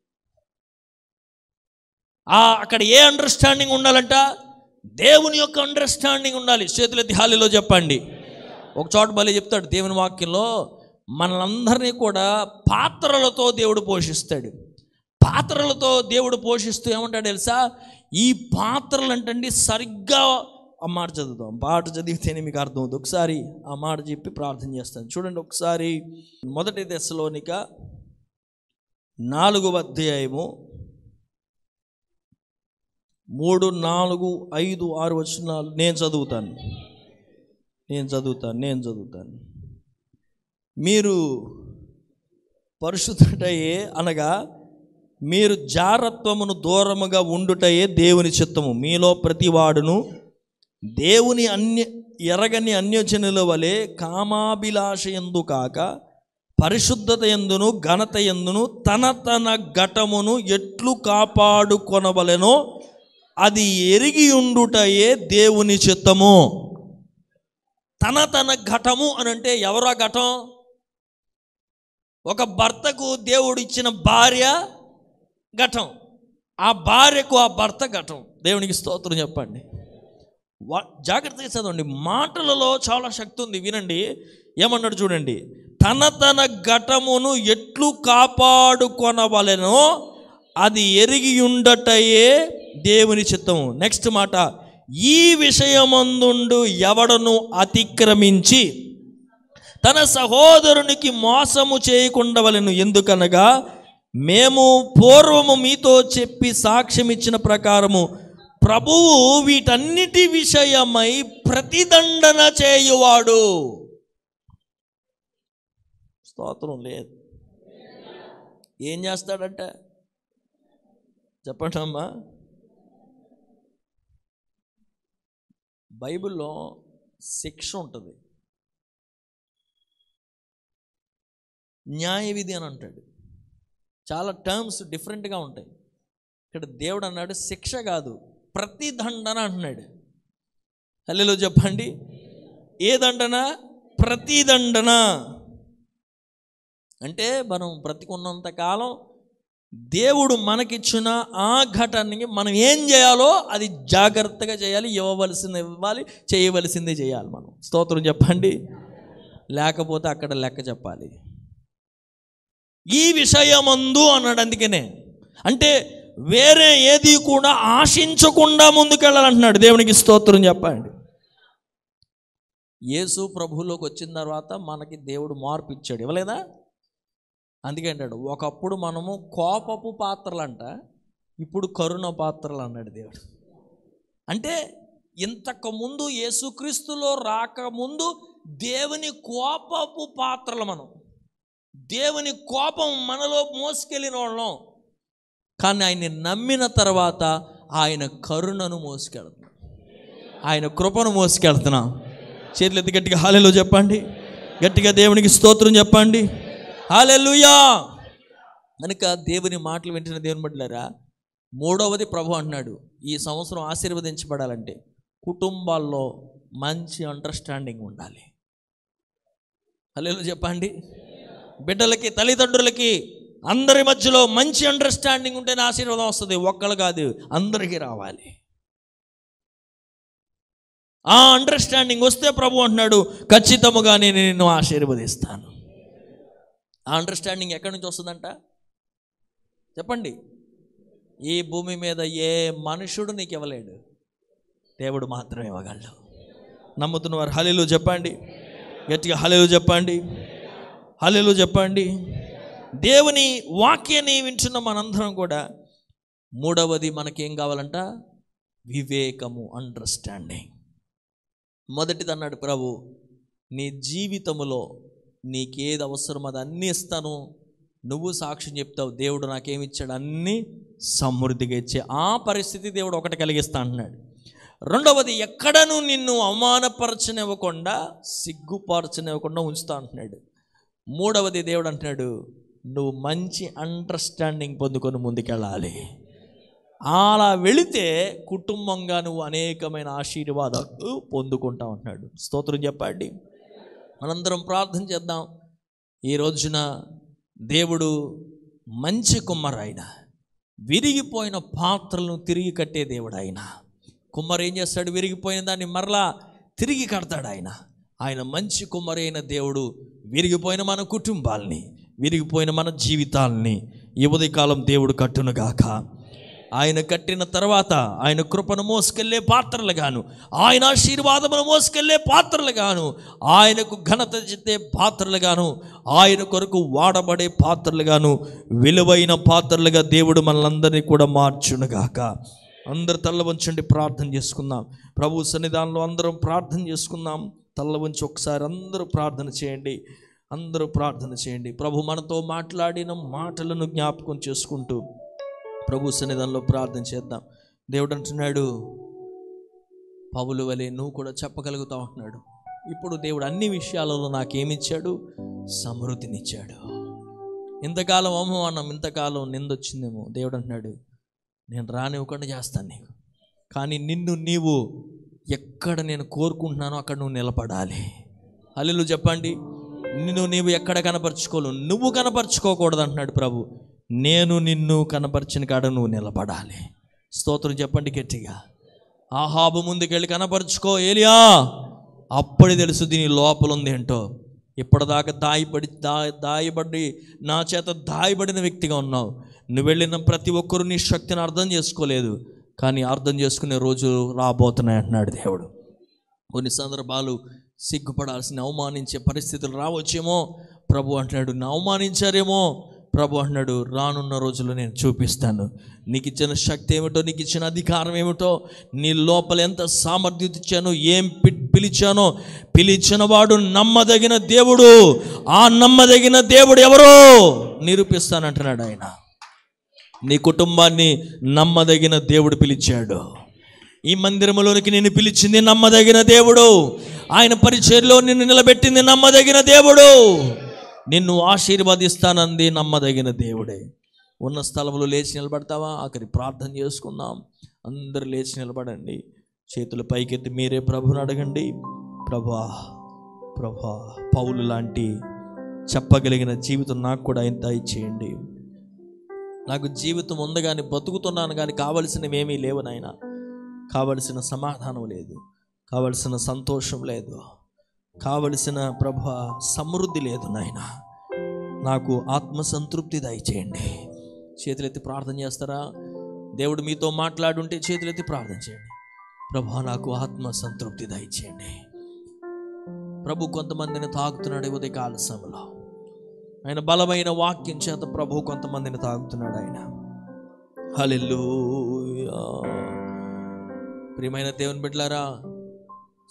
అక్కడ ఏ అండర్స్టాండింగ్ ఉండాలంట దేవుని యొక్క అండర్స్టాండింగ్ ఉండాలి చేతులెత్తి హాలీలో చెప్పండి ఒక చోట భలే చెప్తాడు దేవుని వాక్యంలో మనలందరినీ కూడా పాత్రలతో దేవుడు పోషిస్తాడు పాత్రలతో దేవుడు పోషిస్తూ ఏమంటాడు తెలుసా ఈ పాత్రలు అంటండి సరిగ్గా ఆ మాట చదువుతాం పాట చదివితేనే మీకు అర్థం అవుతుంది ఒకసారి ఆ మాట చెప్పి ప్రార్థన చేస్తాను చూడండి ఒకసారి మొదటి దశలోనిక నాలుగవ అధ్యాయము మూడు నాలుగు ఐదు ఆరు వచనాలు నేను చదువుతాను నేను చదువుతాను నేను చదువుతాను మీరు పరిశుద్ధుడయ్యే అనగా మీరు జారత్వమును దూరముగా ఉండుటయే దేవుని చిత్తము మీలో ప్రతివాడును దేవుని అన్య ఎరగని అన్యోచనుల వలె కామాభిలాష ఎందు కాక పరిశుద్ధత ఎందును ఘనత ఎందును తన తన ఘటమును ఎట్లు కాపాడుకొనవలెనో అది ఎరిగి ఉండుటయే దేవుని చిత్తము తన తన ఘటము అని అంటే ఎవరా ఘటం ఒక భర్తకు దేవుడిచ్చిన భార్య ఘటం ఆ భార్యకు ఆ భర్త ఘటం దేవునికి స్తోత్రం చెప్పండి జాగ్రత్తగా చదవండి మాటలలో చాలా శక్తి ఉంది వినండి ఏమన్నాడు చూడండి తన తన ఘటమును ఎట్లు కాపాడుకొనవలెనో అది ఎరిగి ఉండటయే దేవుని చిత్తం నెక్స్ట్ మాట ఈ విషయమందుండు ఎవడను అతిక్రమించి తన సహోదరునికి మోసము చేయకుండా వలెను ఎందుకనగా మేము పూర్వము మీతో చెప్పి సాక్ష్యం ఇచ్చిన ప్రకారము ప్రభువు వీటన్నిటి విషయమై ప్రతిదండన చేయువాడు స్తోత్రం లేదు ఏం చేస్తాడంట చెప్పండి అమ్మా బైబిల్లో శిక్ష ఉంటుంది న్యాయ విధి అని అంటాడు చాలా టర్మ్స్ డిఫరెంట్గా ఉంటాయి ఇక్కడ దేవుడు అన్నాడు శిక్ష కాదు ప్రతి దండన అంటున్నాడు హల్లెలో చెప్పండి ఏ దండన ప్రతి దండన అంటే మనం బ్రతికున్నంత కాలం దేవుడు మనకిచ్చిన ఆ ఘటనకి మనం ఏం చేయాలో అది జాగ్రత్తగా చేయాలి ఇవ్వవలసింది ఇవ్వాలి చేయవలసింది చేయాలి మనం స్తోత్రం చెప్పండి లేకపోతే అక్కడ లెక్క చెప్పాలి ఈ విషయమందు అన్నాడు అందుకనే అంటే వేరే ఏది కూడా ఆశించకుండా ముందుకెళ్ళాలంటున్నాడు దేవునికి స్తోత్రం చెప్పండి యేసు ప్రభువులోకి వచ్చిన తర్వాత మనకి దేవుడు మార్పు ఇచ్చాడు ఇవ్వలేదా అందుకే అంటాడు ఒకప్పుడు మనము కోపపు పాత్రలంట ఇప్పుడు కరుణ పాత్రలు అన్నాడు దేవుడు అంటే ఇంతకుముందు యేసుక్రీస్తులో రాకముందు దేవుని కోపపు పాత్రలు మనం దేవుని కోపం మనలో మోసుకెళ్ళిన వాళ్ళం కానీ ఆయన్ని నమ్మిన తర్వాత ఆయన కరుణను మోసుకెళ్తున్నాం ఆయన కృపను మోసుకెళ్తున్నాం చేతులు ఎత్తి గట్టిగా హాలెలు చెప్పండి గట్టిగా దేవునికి స్తోత్రం చెప్పండి హాలెలుయా కనుక దేవుని మాటలు వింటున్న దేవుని బిడ్డలారా మూడవది ప్రభు అంటున్నాడు ఈ సంవత్సరం ఆశీర్వదించబడాలంటే కుటుంబాల్లో మంచి అండర్స్టాండింగ్ ఉండాలి హలో చెప్పండి బిడ్డలకి తల్లిదండ్రులకి అందరి మధ్యలో మంచి అండర్స్టాండింగ్ ఉంటేనే ఆశీర్వాదం వస్తుంది ఒక్కళ్ళు కాదు అందరికీ రావాలి ఆ అండర్స్టాండింగ్ వస్తే ప్రభు అంటున్నాడు ఖచ్చితముగా నేను నిన్ను ఆశీర్వదిస్తాను ఆ అండర్స్టాండింగ్ ఎక్కడి నుంచి వస్తుందంట చెప్పండి ఈ భూమి మీద ఏ మనుషుడు నీకు ఇవ్వలేడు దేవుడు మాత్రమే ఇవ్వగలడు నమ్ముతున్న వారు హలీలు చెప్పండి గట్టిగా హలీలు చెప్పండి హలేలో చెప్పండి దేవుని వాక్యాన్ని వింటున్న మనందరం కూడా మూడవది మనకేం కావాలంట వివేకము అండర్స్టాండింగ్ మొదటిది అన్నాడు ప్రభు నీ జీవితములో నీకేది అవసరమో అది అన్నీ ఇస్తాను నువ్వు సాక్ష్యం చెప్తావు దేవుడు నాకేమిచ్చాడు అన్నీ సమృద్ధిగా ఇచ్చే ఆ పరిస్థితి దేవుడు ఒకటి కలిగిస్తా అంటున్నాడు రెండవది ఎక్కడను నిన్ను అవమానపరచనివ్వకుండా సిగ్గుపరచనివ్వకుండా ఉంచుతా అంటున్నాడు మూడవది దేవుడు అంటున్నాడు నువ్వు మంచి అండర్స్టాండింగ్ పొందుకొని ముందుకెళ్ళాలి అలా వెళితే కుటుంబంగా నువ్వు అనేకమైన ఆశీర్వాదాలు పొందుకుంటా అంటున్నాడు స్తోత్రం చెప్పండి మనందరం ప్రార్థన చేద్దాం ఈ రోజున దేవుడు మంచి కుమ్మరు ఆయన విరిగిపోయిన పాత్రలను తిరిగి కట్టే దేవుడు ఆయన కుమ్మరు ఏం చేస్తాడు విరిగిపోయిన దాన్ని మరలా తిరిగి కడతాడు ఆయన ఆయన మంచి కుమ్మరైన దేవుడు విరిగిపోయిన మన కుటుంబాల్ని విరిగిపోయిన మన జీవితాల్ని ఈ కాలం దేవుడు కట్టునుగాక ఆయన కట్టిన తర్వాత ఆయన కృపను మోసుకెళ్లే పాత్రలుగాను ఆయన ఆశీర్వాదమును మోసుకెళ్లే గాను ఆయనకు ఘనత పాత్రలు పాత్రలుగాను ఆయన కొరకు వాడబడే పాత్రలుగాను విలువైన పాత్రలుగా దేవుడు మనందరినీ కూడా మార్చునుగాక అందరు తల్ల వంచండి ప్రార్థన చేసుకుందాం ప్రభు సన్నిధానంలో అందరం ప్రార్థన చేసుకుందాం తల్ల ఉంచి ఒకసారి అందరూ ప్రార్థన చేయండి అందరూ ప్రార్థన చేయండి ప్రభు మనతో మాట్లాడిన మాటలను జ్ఞాపకం చేసుకుంటూ ప్రభు సన్నిధానంలో ప్రార్థన చేద్దాం దేవుడు అంటున్నాడు పౌలు వలె నువ్వు కూడా చెప్పగలుగుతావు అంటున్నాడు ఇప్పుడు దేవుడు అన్ని విషయాలలో నాకేమిచ్చాడు సమృద్ధినిచ్చాడు ఇంతకాలం అవమానం ఇంతకాలం నిందొచ్చిందేమో దేవుడు అంటున్నాడు నేను రానివ్వకుండా చేస్తాను నీకు కానీ నిన్ను నీవు ఎక్కడ నేను కోరుకుంటున్నానో అక్కడ నువ్వు నిలబడాలి అల్లు చెప్పండి నిన్ను నీవు ఎక్కడ కనపరుచుకోలేవు నువ్వు కనపరుచుకోకూడదు అంటున్నాడు ప్రభు నేను నిన్ను కనపరిచిన కాడ నువ్వు నిలబడాలి స్తోత్రం చెప్పండి గట్టిగా ఆహాబు ముందుకెళ్ళి కనపరుచుకో ఏలియా అప్పుడే తెలుసు దీని లోపల ఉంది ఏంటో ఇప్పటిదాకా దాయబడి దా దాయబడి నా చేత దాయబడిన వ్యక్తిగా ఉన్నావు నువ్వు వెళ్ళిన ప్రతి ఒక్కరు నీ శక్తిని అర్థం చేసుకోలేదు కానీ అర్థం చేసుకునే రోజు రాబోతున్నాయి అంటున్నాడు దేవుడు కొన్ని సందర్భాలు సిగ్గుపడాల్సిన అవమానించే పరిస్థితులు రావచ్చేమో ప్రభు అంటున్నాడు నేను అవమానించారేమో ప్రభు అంటున్నాడు రానున్న రోజుల్లో నేను చూపిస్తాను నీకు ఇచ్చిన శక్తి ఏమిటో నీకు ఇచ్చిన అధికారం ఏమిటో నీ లోపల ఎంత సామర్థ్యం ఇచ్చానో ఏం పిలిచానో పిలిచిన వాడు నమ్మదగిన దేవుడు ఆ నమ్మదగిన దేవుడు ఎవరో నిరూపిస్తానంటున్నాడు ఆయన నీ కుటుంబాన్ని నమ్మదగిన దేవుడు పిలిచాడు ఈ మందిరంలోనికి నేను పిలిచింది నమ్మదగిన దేవుడు ఆయన పరిచయలో నిన్ను నిలబెట్టింది నమ్మదగిన దేవుడు నిన్ను ఆశీర్వదిస్తానంది నమ్మదగిన దేవుడే ఉన్న స్థలంలో లేచి నిలబడతావా అక్కడి ప్రార్థన చేసుకుందాం అందరు లేచి నిలబడండి చేతులు పైకెత్తి మీరే ప్రభుని అడగండి ప్రభా ప్రభా పౌలు లాంటి చెప్పగలిగిన జీవితం నాకు కూడా ఇంత ఇచ్చేయండి నాకు జీవితం ఉంది కానీ బతుకుతున్నాను కానీ కావలసినవి ఏమీ లేవు నాయన కావలసిన సమాధానం లేదు కావలసిన సంతోషం లేదు కావలసిన ప్రభ సమృద్ధి లేదు నాయన నాకు ఆత్మసంతృప్తి దయచేయండి చేతులెత్తి ప్రార్థన చేస్తారా దేవుడు మీతో మాట్లాడుంటే చేతులెత్తి ప్రార్థన చేయండి ప్రభు నాకు ఆత్మ సంతృప్తి దయచేయండి ప్రభు కొంతమందిని తాకుతున్నాడు ఉదయకాల సమయంలో ఆయన బలమైన వాక్యం చేత ప్రభు కొంతమందిని తాగుతున్నాడు ఆయన హలెల్లు ప్రియమైన దేవుని బిడ్డలారా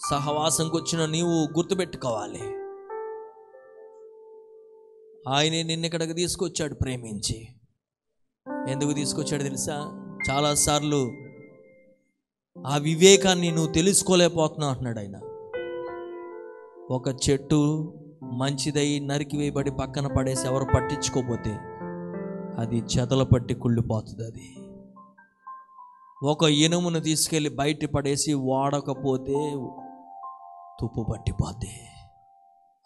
సహవాసంకి వచ్చిన నీవు గుర్తుపెట్టుకోవాలి ఆయనే నిన్న ఇక్కడికి తీసుకొచ్చాడు ప్రేమించి ఎందుకు తీసుకొచ్చాడు తెలుసా చాలాసార్లు ఆ వివేకాన్ని నువ్వు తెలుసుకోలేకపోతున్నావు అంటున్నాడు ఆయన ఒక చెట్టు మంచిదై నరికి వేయబడి పక్కన పడేసి ఎవరు పట్టించుకోపోతే అది చెదల పట్టి కుళ్ళిపోతుంది అది ఒక ఇనుమును తీసుకెళ్ళి బయట పడేసి వాడకపోతే తుప్పు పట్టిపోతే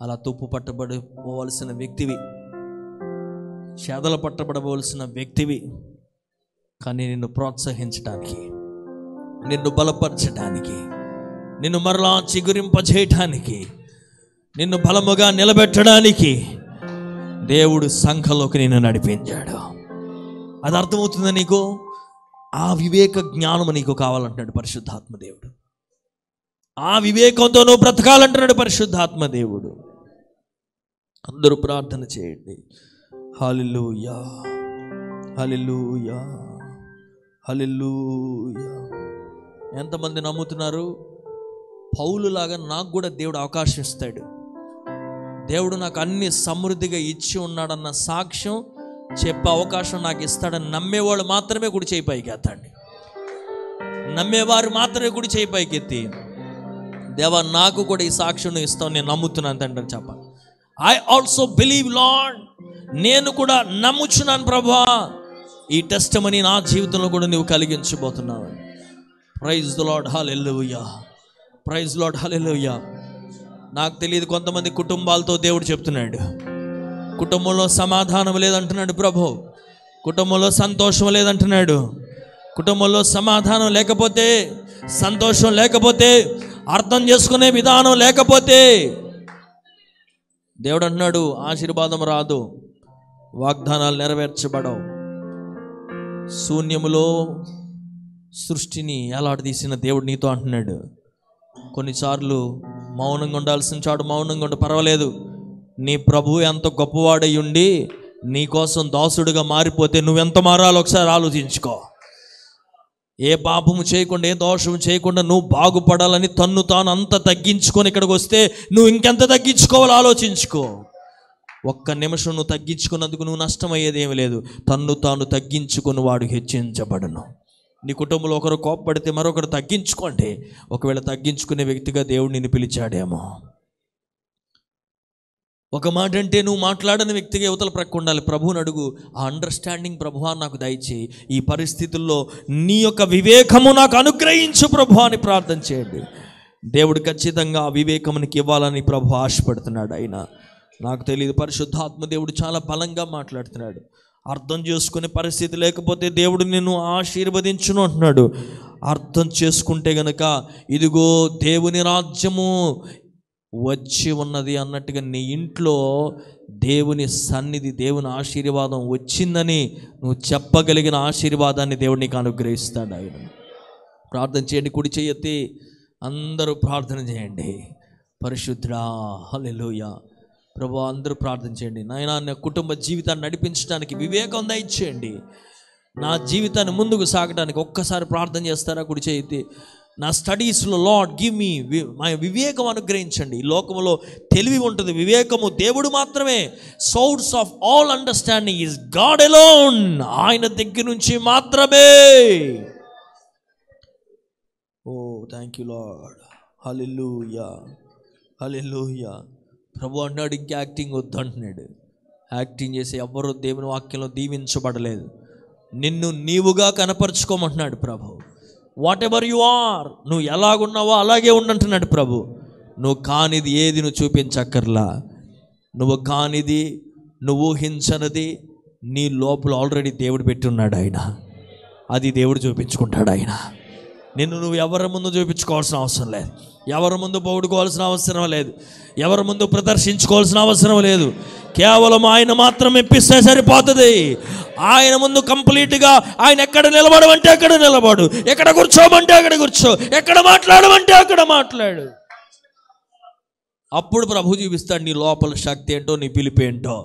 అలా తుప్పు పట్టబడిపోవలసిన వ్యక్తివి చెదల పట్టబడవలసిన వ్యక్తివి కానీ నిన్ను ప్రోత్సహించడానికి నిన్ను బలపరచడానికి నిన్ను మరలా చిగురింపజేయటానికి నిన్ను బలముగా నిలబెట్టడానికి దేవుడు సంఖలోకి నిన్ను నడిపించాడు అది అర్థమవుతుందా నీకు ఆ వివేక జ్ఞానము నీకు కావాలంటున్నాడు పరిశుద్ధాత్మ దేవుడు ఆ వివేకంతో నువ్వు బ్రతకాలంటున్నాడు పరిశుద్ధాత్మ దేవుడు అందరూ ప్రార్థన చేయండి హలిలుయా హలిలుయా హలిలుయా ఎంతమంది నమ్ముతున్నారు పౌలులాగా నాకు కూడా దేవుడు అవకాశం ఇస్తాడు దేవుడు నాకు అన్ని సమృద్ధిగా ఇచ్చి ఉన్నాడన్న సాక్ష్యం చెప్పే అవకాశం నాకు ఇస్తాడని నమ్మేవాళ్ళు మాత్రమే గుడి చేయి పైకి ఎత్తండి నమ్మేవారు మాత్రమే గుడి చేయి పైకి ఎత్తి దేవా నాకు కూడా ఈ సాక్ష్యం ఇస్తావు నేను నమ్ముతున్నాను తండ్రి అని చెప్పాలి ఐ ఆల్సో బిలీవ్ లాడ్ నేను కూడా నమ్ముచున్నాను ప్రభా ఈ టెస్ట్ మనీ నా జీవితంలో కూడా నువ్వు కలిగించబోతున్నావు praise Lord hallelujah praise Lord hallelujah నాకు తెలియదు కొంతమంది కుటుంబాలతో దేవుడు చెప్తున్నాడు కుటుంబంలో సమాధానం లేదంటున్నాడు ప్రభు కుటుంబంలో సంతోషం లేదంటున్నాడు కుటుంబంలో సమాధానం లేకపోతే సంతోషం లేకపోతే అర్థం చేసుకునే విధానం లేకపోతే దేవుడు అంటున్నాడు ఆశీర్వాదం రాదు వాగ్దానాలు నెరవేర్చబడవు శూన్యములో సృష్టిని ఎలాడదీసిన దేవుడు నీతో అంటున్నాడు కొన్నిసార్లు మౌనంగా ఉండాల్సిన చాడు మౌనంగా ఉండు పర్వాలేదు నీ ప్రభువు ఎంత గొప్పవాడై ఉండి నీ కోసం దాసుడుగా మారిపోతే నువ్వెంత మారాలో ఒకసారి ఆలోచించుకో ఏ పాపము చేయకుండా ఏ దోషము చేయకుండా నువ్వు బాగుపడాలని తన్ను తాను అంత తగ్గించుకొని ఇక్కడికి వస్తే నువ్వు ఇంకెంత తగ్గించుకోవాలో ఆలోచించుకో ఒక్క నిమిషం నువ్వు తగ్గించుకున్నందుకు నువ్వు నష్టమయ్యేది ఏమి లేదు తన్ను తాను తగ్గించుకుని వాడు హెచ్చించబడను నీ కుటుంబంలో ఒకరు కోపపడితే మరొకరు తగ్గించుకోండి ఒకవేళ తగ్గించుకునే వ్యక్తిగా దేవుడు నిన్ను పిలిచాడేమో ఒక మాట అంటే నువ్వు మాట్లాడని వ్యక్తిగా యువతలు ఉండాలి ప్రభువుని అడుగు ఆ అండర్స్టాండింగ్ ప్రభువా నాకు దయచేయి ఈ పరిస్థితుల్లో నీ యొక్క వివేకము నాకు అనుగ్రహించు ప్రభు అని ప్రార్థన చేయండి దేవుడు ఖచ్చితంగా ఆ వివేకమునికి ఇవ్వాలని ప్రభు ఆశపడుతున్నాడు ఆయన నాకు తెలియదు పరిశుద్ధాత్మ దేవుడు చాలా బలంగా మాట్లాడుతున్నాడు అర్థం చేసుకునే పరిస్థితి లేకపోతే దేవుడు నిన్ను ఆశీర్వదించును అంటున్నాడు అర్థం చేసుకుంటే గనక ఇదిగో దేవుని రాజ్యము వచ్చి ఉన్నది అన్నట్టుగా నీ ఇంట్లో దేవుని సన్నిధి దేవుని ఆశీర్వాదం వచ్చిందని నువ్వు చెప్పగలిగిన ఆశీర్వాదాన్ని దేవుడు నీకు అనుగ్రహిస్తాడు ఆయన ప్రార్థన చేయండి కుడి చేయతి అందరూ ప్రార్థన చేయండి పరిశుద్ధుడా హలెలుయా ప్రభు అందరూ ప్రార్థించండి నాయన నా కుటుంబ జీవితాన్ని నడిపించడానికి వివేకం దయచేయండి నా జీవితాన్ని ముందుకు సాగడానికి ఒక్కసారి ప్రార్థన చేస్తారా కుడి చేతి నా స్టడీస్లో లాడ్ గివ్ మీ మా వివేకం అనుగ్రహించండి ఈ లోకంలో తెలివి ఉంటుంది వివేకము దేవుడు మాత్రమే source of all understanding is God alone ఆయన దగ్గర నుంచి మాత్రమే ఓ థ్యాంక్ యూ లాడ్ హలి హలెల్లుయా ప్రభు అన్నాడు ఇంకా యాక్టింగ్ వద్దు అంటున్నాడు యాక్టింగ్ చేసి ఎవరు దేవుని వాక్యంలో దీవించబడలేదు నిన్ను నీవుగా కనపరుచుకోమంటున్నాడు ప్రభు వాట్ ఎవర్ యు ఆర్ నువ్వు ఎలాగున్నావో అలాగే ఉండంటున్నాడు ప్రభు నువ్వు కానిది ఏది నువ్వు చూపించక్కర్లా నువ్వు కానిది నువ్వు ఊహించనిది నీ లోపల ఆల్రెడీ దేవుడు పెట్టి ఉన్నాడు ఆయన అది దేవుడు చూపించుకుంటాడు ఆయన నిన్ను నువ్వు ఎవరి ముందు చూపించుకోవాల్సిన అవసరం లేదు ఎవరి ముందు పొగుడుకోవాల్సిన అవసరం లేదు ఎవరి ముందు ప్రదర్శించుకోవాల్సిన అవసరం లేదు కేవలం ఆయన మాత్రం మెప్పిస్తే సరిపోతుంది ఆయన ముందు కంప్లీట్గా ఆయన ఎక్కడ నిలబడమంటే అక్కడ నిలబడు ఎక్కడ కూర్చోమంటే అక్కడ కూర్చో ఎక్కడ మాట్లాడమంటే అక్కడ మాట్లాడు అప్పుడు ప్రభు చూపిస్తాడు నీ లోపల శక్తి ఏంటో నీ పిలిపి ఏంటో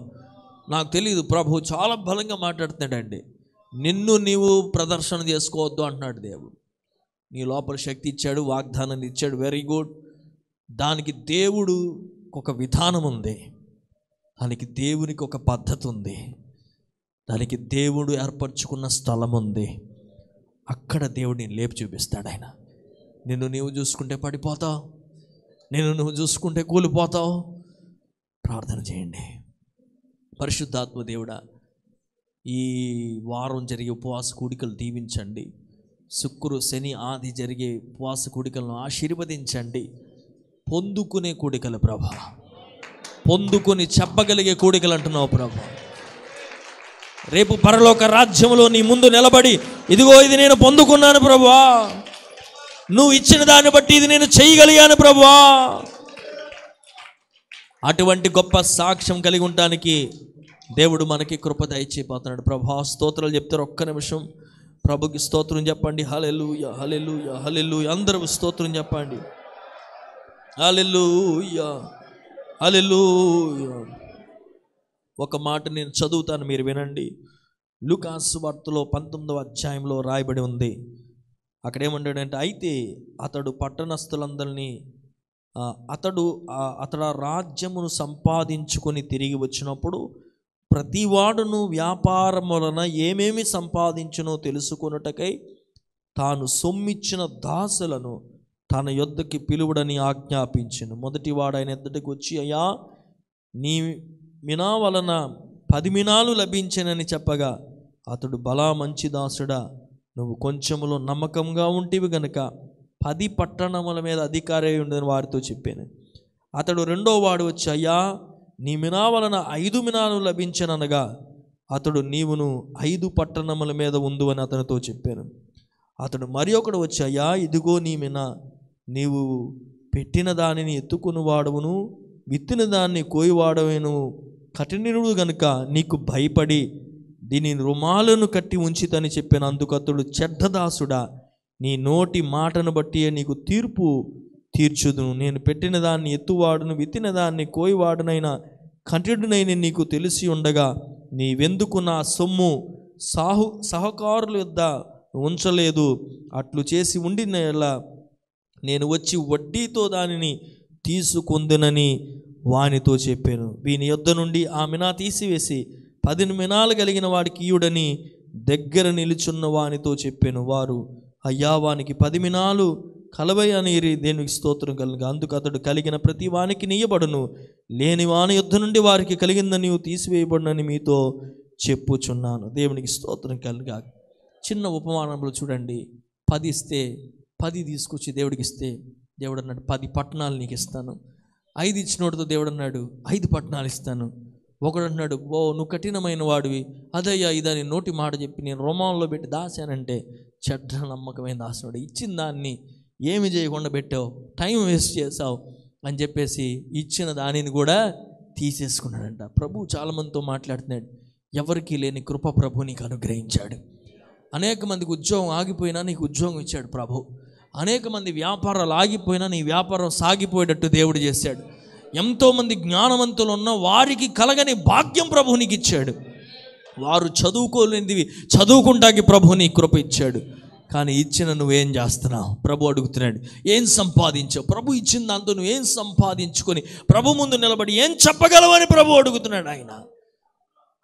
నాకు తెలియదు ప్రభు చాలా బలంగా మాట్లాడుతున్నాడండి నిన్ను నీవు ప్రదర్శన చేసుకోవద్దు అంటున్నాడు దేవుడు నీ లోపల శక్తి ఇచ్చాడు వాగ్దానాన్ని ఇచ్చాడు వెరీ గుడ్ దానికి దేవుడు ఒక విధానం ఉంది దానికి దేవునికి ఒక పద్ధతి ఉంది దానికి దేవుడు ఏర్పరచుకున్న స్థలం ఉంది అక్కడ దేవుడిని లేపు చూపిస్తాడు ఆయన నిన్ను నీవు చూసుకుంటే పడిపోతావు నేను నువ్వు చూసుకుంటే కూలిపోతావు ప్రార్థన చేయండి పరిశుద్ధాత్మ దేవుడా ఈ వారం జరిగే ఉపవాస కూడికలు దీవించండి శుక్రు శని ఆది జరిగే ఉపవాస కూడికలను ఆశీర్వదించండి పొందుకునే కూడికలు ప్రభా పొందుకుని చెప్పగలిగే కూడికలు అంటున్నావు ప్రభా రేపు పరలోక రాజ్యంలో నీ ముందు నిలబడి ఇదిగో ఇది నేను పొందుకున్నాను ప్రభా నువ్వు ఇచ్చిన దాన్ని బట్టి ఇది నేను చేయగలిగాను ప్రభా అటువంటి గొప్ప సాక్ష్యం కలిగి ఉండడానికి దేవుడు మనకి కృపత ఇచ్చిపోతున్నాడు ప్రభా స్తోత్రాలు చెప్తారు ఒక్క నిమిషం ప్రభుకి స్తోత్రం చెప్పండి హలెలుయ హలెలుయ హలెలుయ అందరూ స్తోత్రం చెప్పండి హలెలుయ హలెలుయ ఒక మాట నేను చదువుతాను మీరు వినండి లుకాస్ వార్తలో పంతొమ్మిదవ అధ్యాయంలో రాయబడి ఉంది అక్కడ ఏమంటాడంటే అయితే అతడు పట్టణస్థులందరినీ అతడు అతడు రాజ్యమును సంపాదించుకొని తిరిగి వచ్చినప్పుడు ప్రతివాడును వ్యాపారం వలన ఏమేమి సంపాదించునో తెలుసుకొనుటకై తాను సొమ్మిచ్చిన దాసులను తన యొద్దకి పిలువడని ఆజ్ఞాపించను వాడు ఆయన ఎద్దటికి వచ్చి అయ్యా నీ మినా వలన పది మినాలు లభించనని చెప్పగా అతడు బలా మంచి దాసుడా నువ్వు కొంచెములో నమ్మకంగా ఉంటివి గనక పది పట్టణముల మీద అధికారే ఉండని వారితో చెప్పాను అతడు రెండో వాడు వచ్చి అయ్యా నీ మినా వలన ఐదు మినాలు లభించననగా అతడు నీవును ఐదు పట్టణముల మీద ఉండు అని అతనితో చెప్పాను అతడు మరి ఒకడు వచ్చాయా ఇదిగో నీ మినా నీవు పెట్టిన దానిని వాడవును విత్తిన దాన్ని కోయివాడవేను కఠినుడు గనుక నీకు భయపడి దీని రుమాలను కట్టి ఉంచితని చెప్పిన అతడు చెడ్డదాసుడా నీ నోటి మాటను బట్టి నీకు తీర్పు తీర్చుదును నేను పెట్టిన దాన్ని ఎత్తువాడును విత్తిన దాన్ని కోయివాడునైనా కంటిడునైన నీకు తెలిసి ఉండగా నీవెందుకు నా సొమ్ము సాహు సహకారుల యొద్ద ఉంచలేదు అట్లు చేసి ఉండిన నేను వచ్చి వడ్డీతో దానిని తీసుకుందునని వానితో చెప్పాను వీని యొద్ద నుండి ఆ మినా తీసివేసి పది మినాలు కలిగిన వాడికి ఈయుడని దగ్గర నిలుచున్న వానితో చెప్పాను వారు అయ్యా వానికి పది మినాలు కలవై అని దేనికి స్తోత్రం కలుగు అందుకు అతడు కలిగిన ప్రతి వానికి నీయబడును లేని వాని యుద్ధ నుండి వారికి కలిగిందని నీవు తీసివేయబడునని మీతో చెప్పుచున్నాను దేవునికి స్తోత్రం కలుగా చిన్న ఉపమానంలో చూడండి పది ఇస్తే పది తీసుకొచ్చి దేవుడికి ఇస్తే దేవుడు అన్నాడు పది పట్టణాలు నీకు ఇస్తాను ఐదు ఇచ్చినోడితో దేవుడు అన్నాడు ఐదు పట్టణాలు ఇస్తాను ఒకడు అన్నాడు ఓ నువ్వు కఠినమైన వాడివి అదయ్యా ఇదని నోటి మాట చెప్పి నేను రోమాల్లో పెట్టి దాశానంటే చెడ్డ నమ్మకమైన దాసుడు ఇచ్చిన దాన్ని ఏమి చేయకుండా పెట్టావు టైం వేస్ట్ చేసావు అని చెప్పేసి ఇచ్చిన దానిని కూడా తీసేసుకున్నాడంట ప్రభు చాలామందితో మాట్లాడుతున్నాడు ఎవరికీ లేని కృప ప్రభు నీకు అనుగ్రహించాడు అనేక మందికి ఉద్యోగం ఆగిపోయినా నీకు ఉద్యోగం ఇచ్చాడు ప్రభు అనేక మంది వ్యాపారాలు ఆగిపోయినా నీ వ్యాపారం సాగిపోయేటట్టు దేవుడు చేశాడు ఎంతోమంది జ్ఞానవంతులు ఉన్న వారికి కలగని భాగ్యం ప్రభు నీకు ఇచ్చాడు వారు చదువుకోలేనివి చదువుకుంటాకి ప్రభు నీ కృప ఇచ్చాడు కానీ ఇచ్చిన నువ్వేం చేస్తున్నావు ప్రభు అడుగుతున్నాడు ఏం సంపాదించావు ప్రభు ఇచ్చిన దాంతో నువ్వేం సంపాదించుకొని ప్రభు ముందు నిలబడి ఏం చెప్పగలవని ప్రభు అడుగుతున్నాడు ఆయన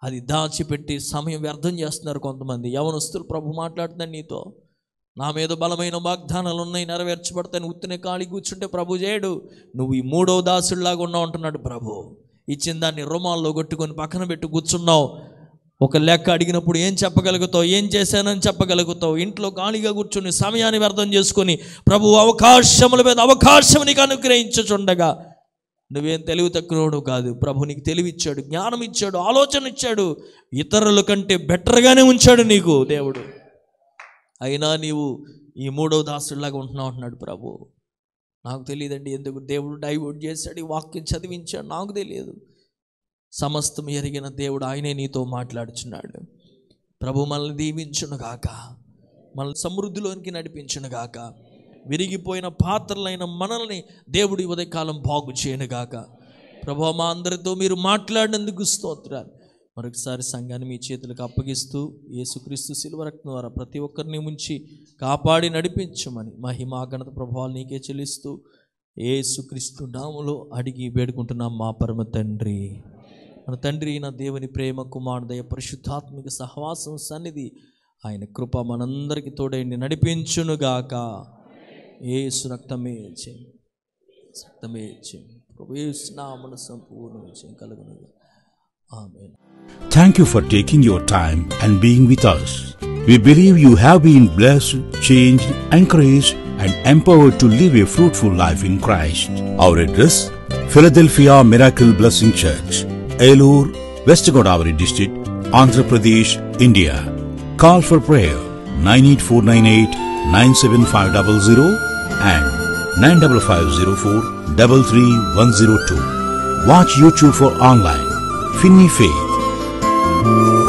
అది దాచిపెట్టి సమయం వ్యర్థం చేస్తున్నారు కొంతమంది యవనస్తులు ప్రభు మాట్లాడుతున్నాడు నీతో నా మీద బలమైన వాగ్దానాలు ఉన్నాయి నెరవేర్చబడతాను ఉత్తిన కాళి కూర్చుంటే ప్రభు చేయడు నువ్వు ఈ మూడో దాసుడిలాగా ఉన్నావు అంటున్నాడు ప్రభు ఇచ్చిన దాన్ని రుమాల్లో కొట్టుకొని పక్కన పెట్టి కూర్చున్నావు ఒక లెక్క అడిగినప్పుడు ఏం చెప్పగలుగుతావు ఏం చేశానని చెప్పగలుగుతావు ఇంట్లో గాలిగా కూర్చొని సమయాన్ని వ్యర్థం చేసుకొని ప్రభు అవకాశముల మీద అవకాశం నీకు అనుగ్రహించుచుండగా నువ్వేం తెలివి తక్కువడు కాదు ప్రభు నీకు తెలివిచ్చాడు జ్ఞానం ఇచ్చాడు ఆలోచన ఇచ్చాడు ఇతరుల కంటే బెటర్గానే ఉంచాడు నీకు దేవుడు అయినా నీవు ఈ మూడవ దాసుడిలాగా ఉంటున్నావు అంటున్నాడు ప్రభు నాకు తెలియదండి ఎందుకు దేవుడు డైవర్ట్ చేశాడు ఈ వాక్యం చదివించాడు నాకు తెలియదు సమస్తం ఎరిగిన దేవుడు ఆయనే నీతో మాట్లాడుచున్నాడు ప్రభు మనల్ని దీవించునుగాక మనల్ని సమృద్ధిలోనికి నడిపించునుగాక విరిగిపోయిన పాత్రలైన మనల్ని దేవుడు ఉదయకాలం బాగు చేయనుగాక ప్రభు మా అందరితో మీరు మాట్లాడినందుకు స్తోత్రాలు మరొకసారి సంఘాన్ని మీ చేతులకు అప్పగిస్తూ యేసుక్రీస్తు శిల్వరక్తం ద్వారా ప్రతి ఒక్కరిని ఉంచి కాపాడి నడిపించమని మహిమా గణత ప్రభావాలు నీకే చెల్లిస్తూ ఏసుక్రీస్తు నాములో అడిగి వేడుకుంటున్నాం మా పరమ తండ్రి మన తండ్రి అయిన దేవుని ప్రేమ కుమారుదయ పరిశుద్ధాత్మిక సహవాసం సన్నిధి ఆయన కృప మనందరికీ తోడైండి నడిపించునుగాక ఏసు రక్తమే చే రక్తమే చే మన సంపూర్ణ కలుగును ఆమె thank you for taking your time and being with us We believe you have been blessed, changed, encouraged, and empowered to live a fruitful life in Christ. Our address Philadelphia Miracle Blessing Church, Elur, West Godavari District, Andhra Pradesh, India. Call for prayer 98498 97500 and 95504 33102. Watch YouTube for online. Fini Faith.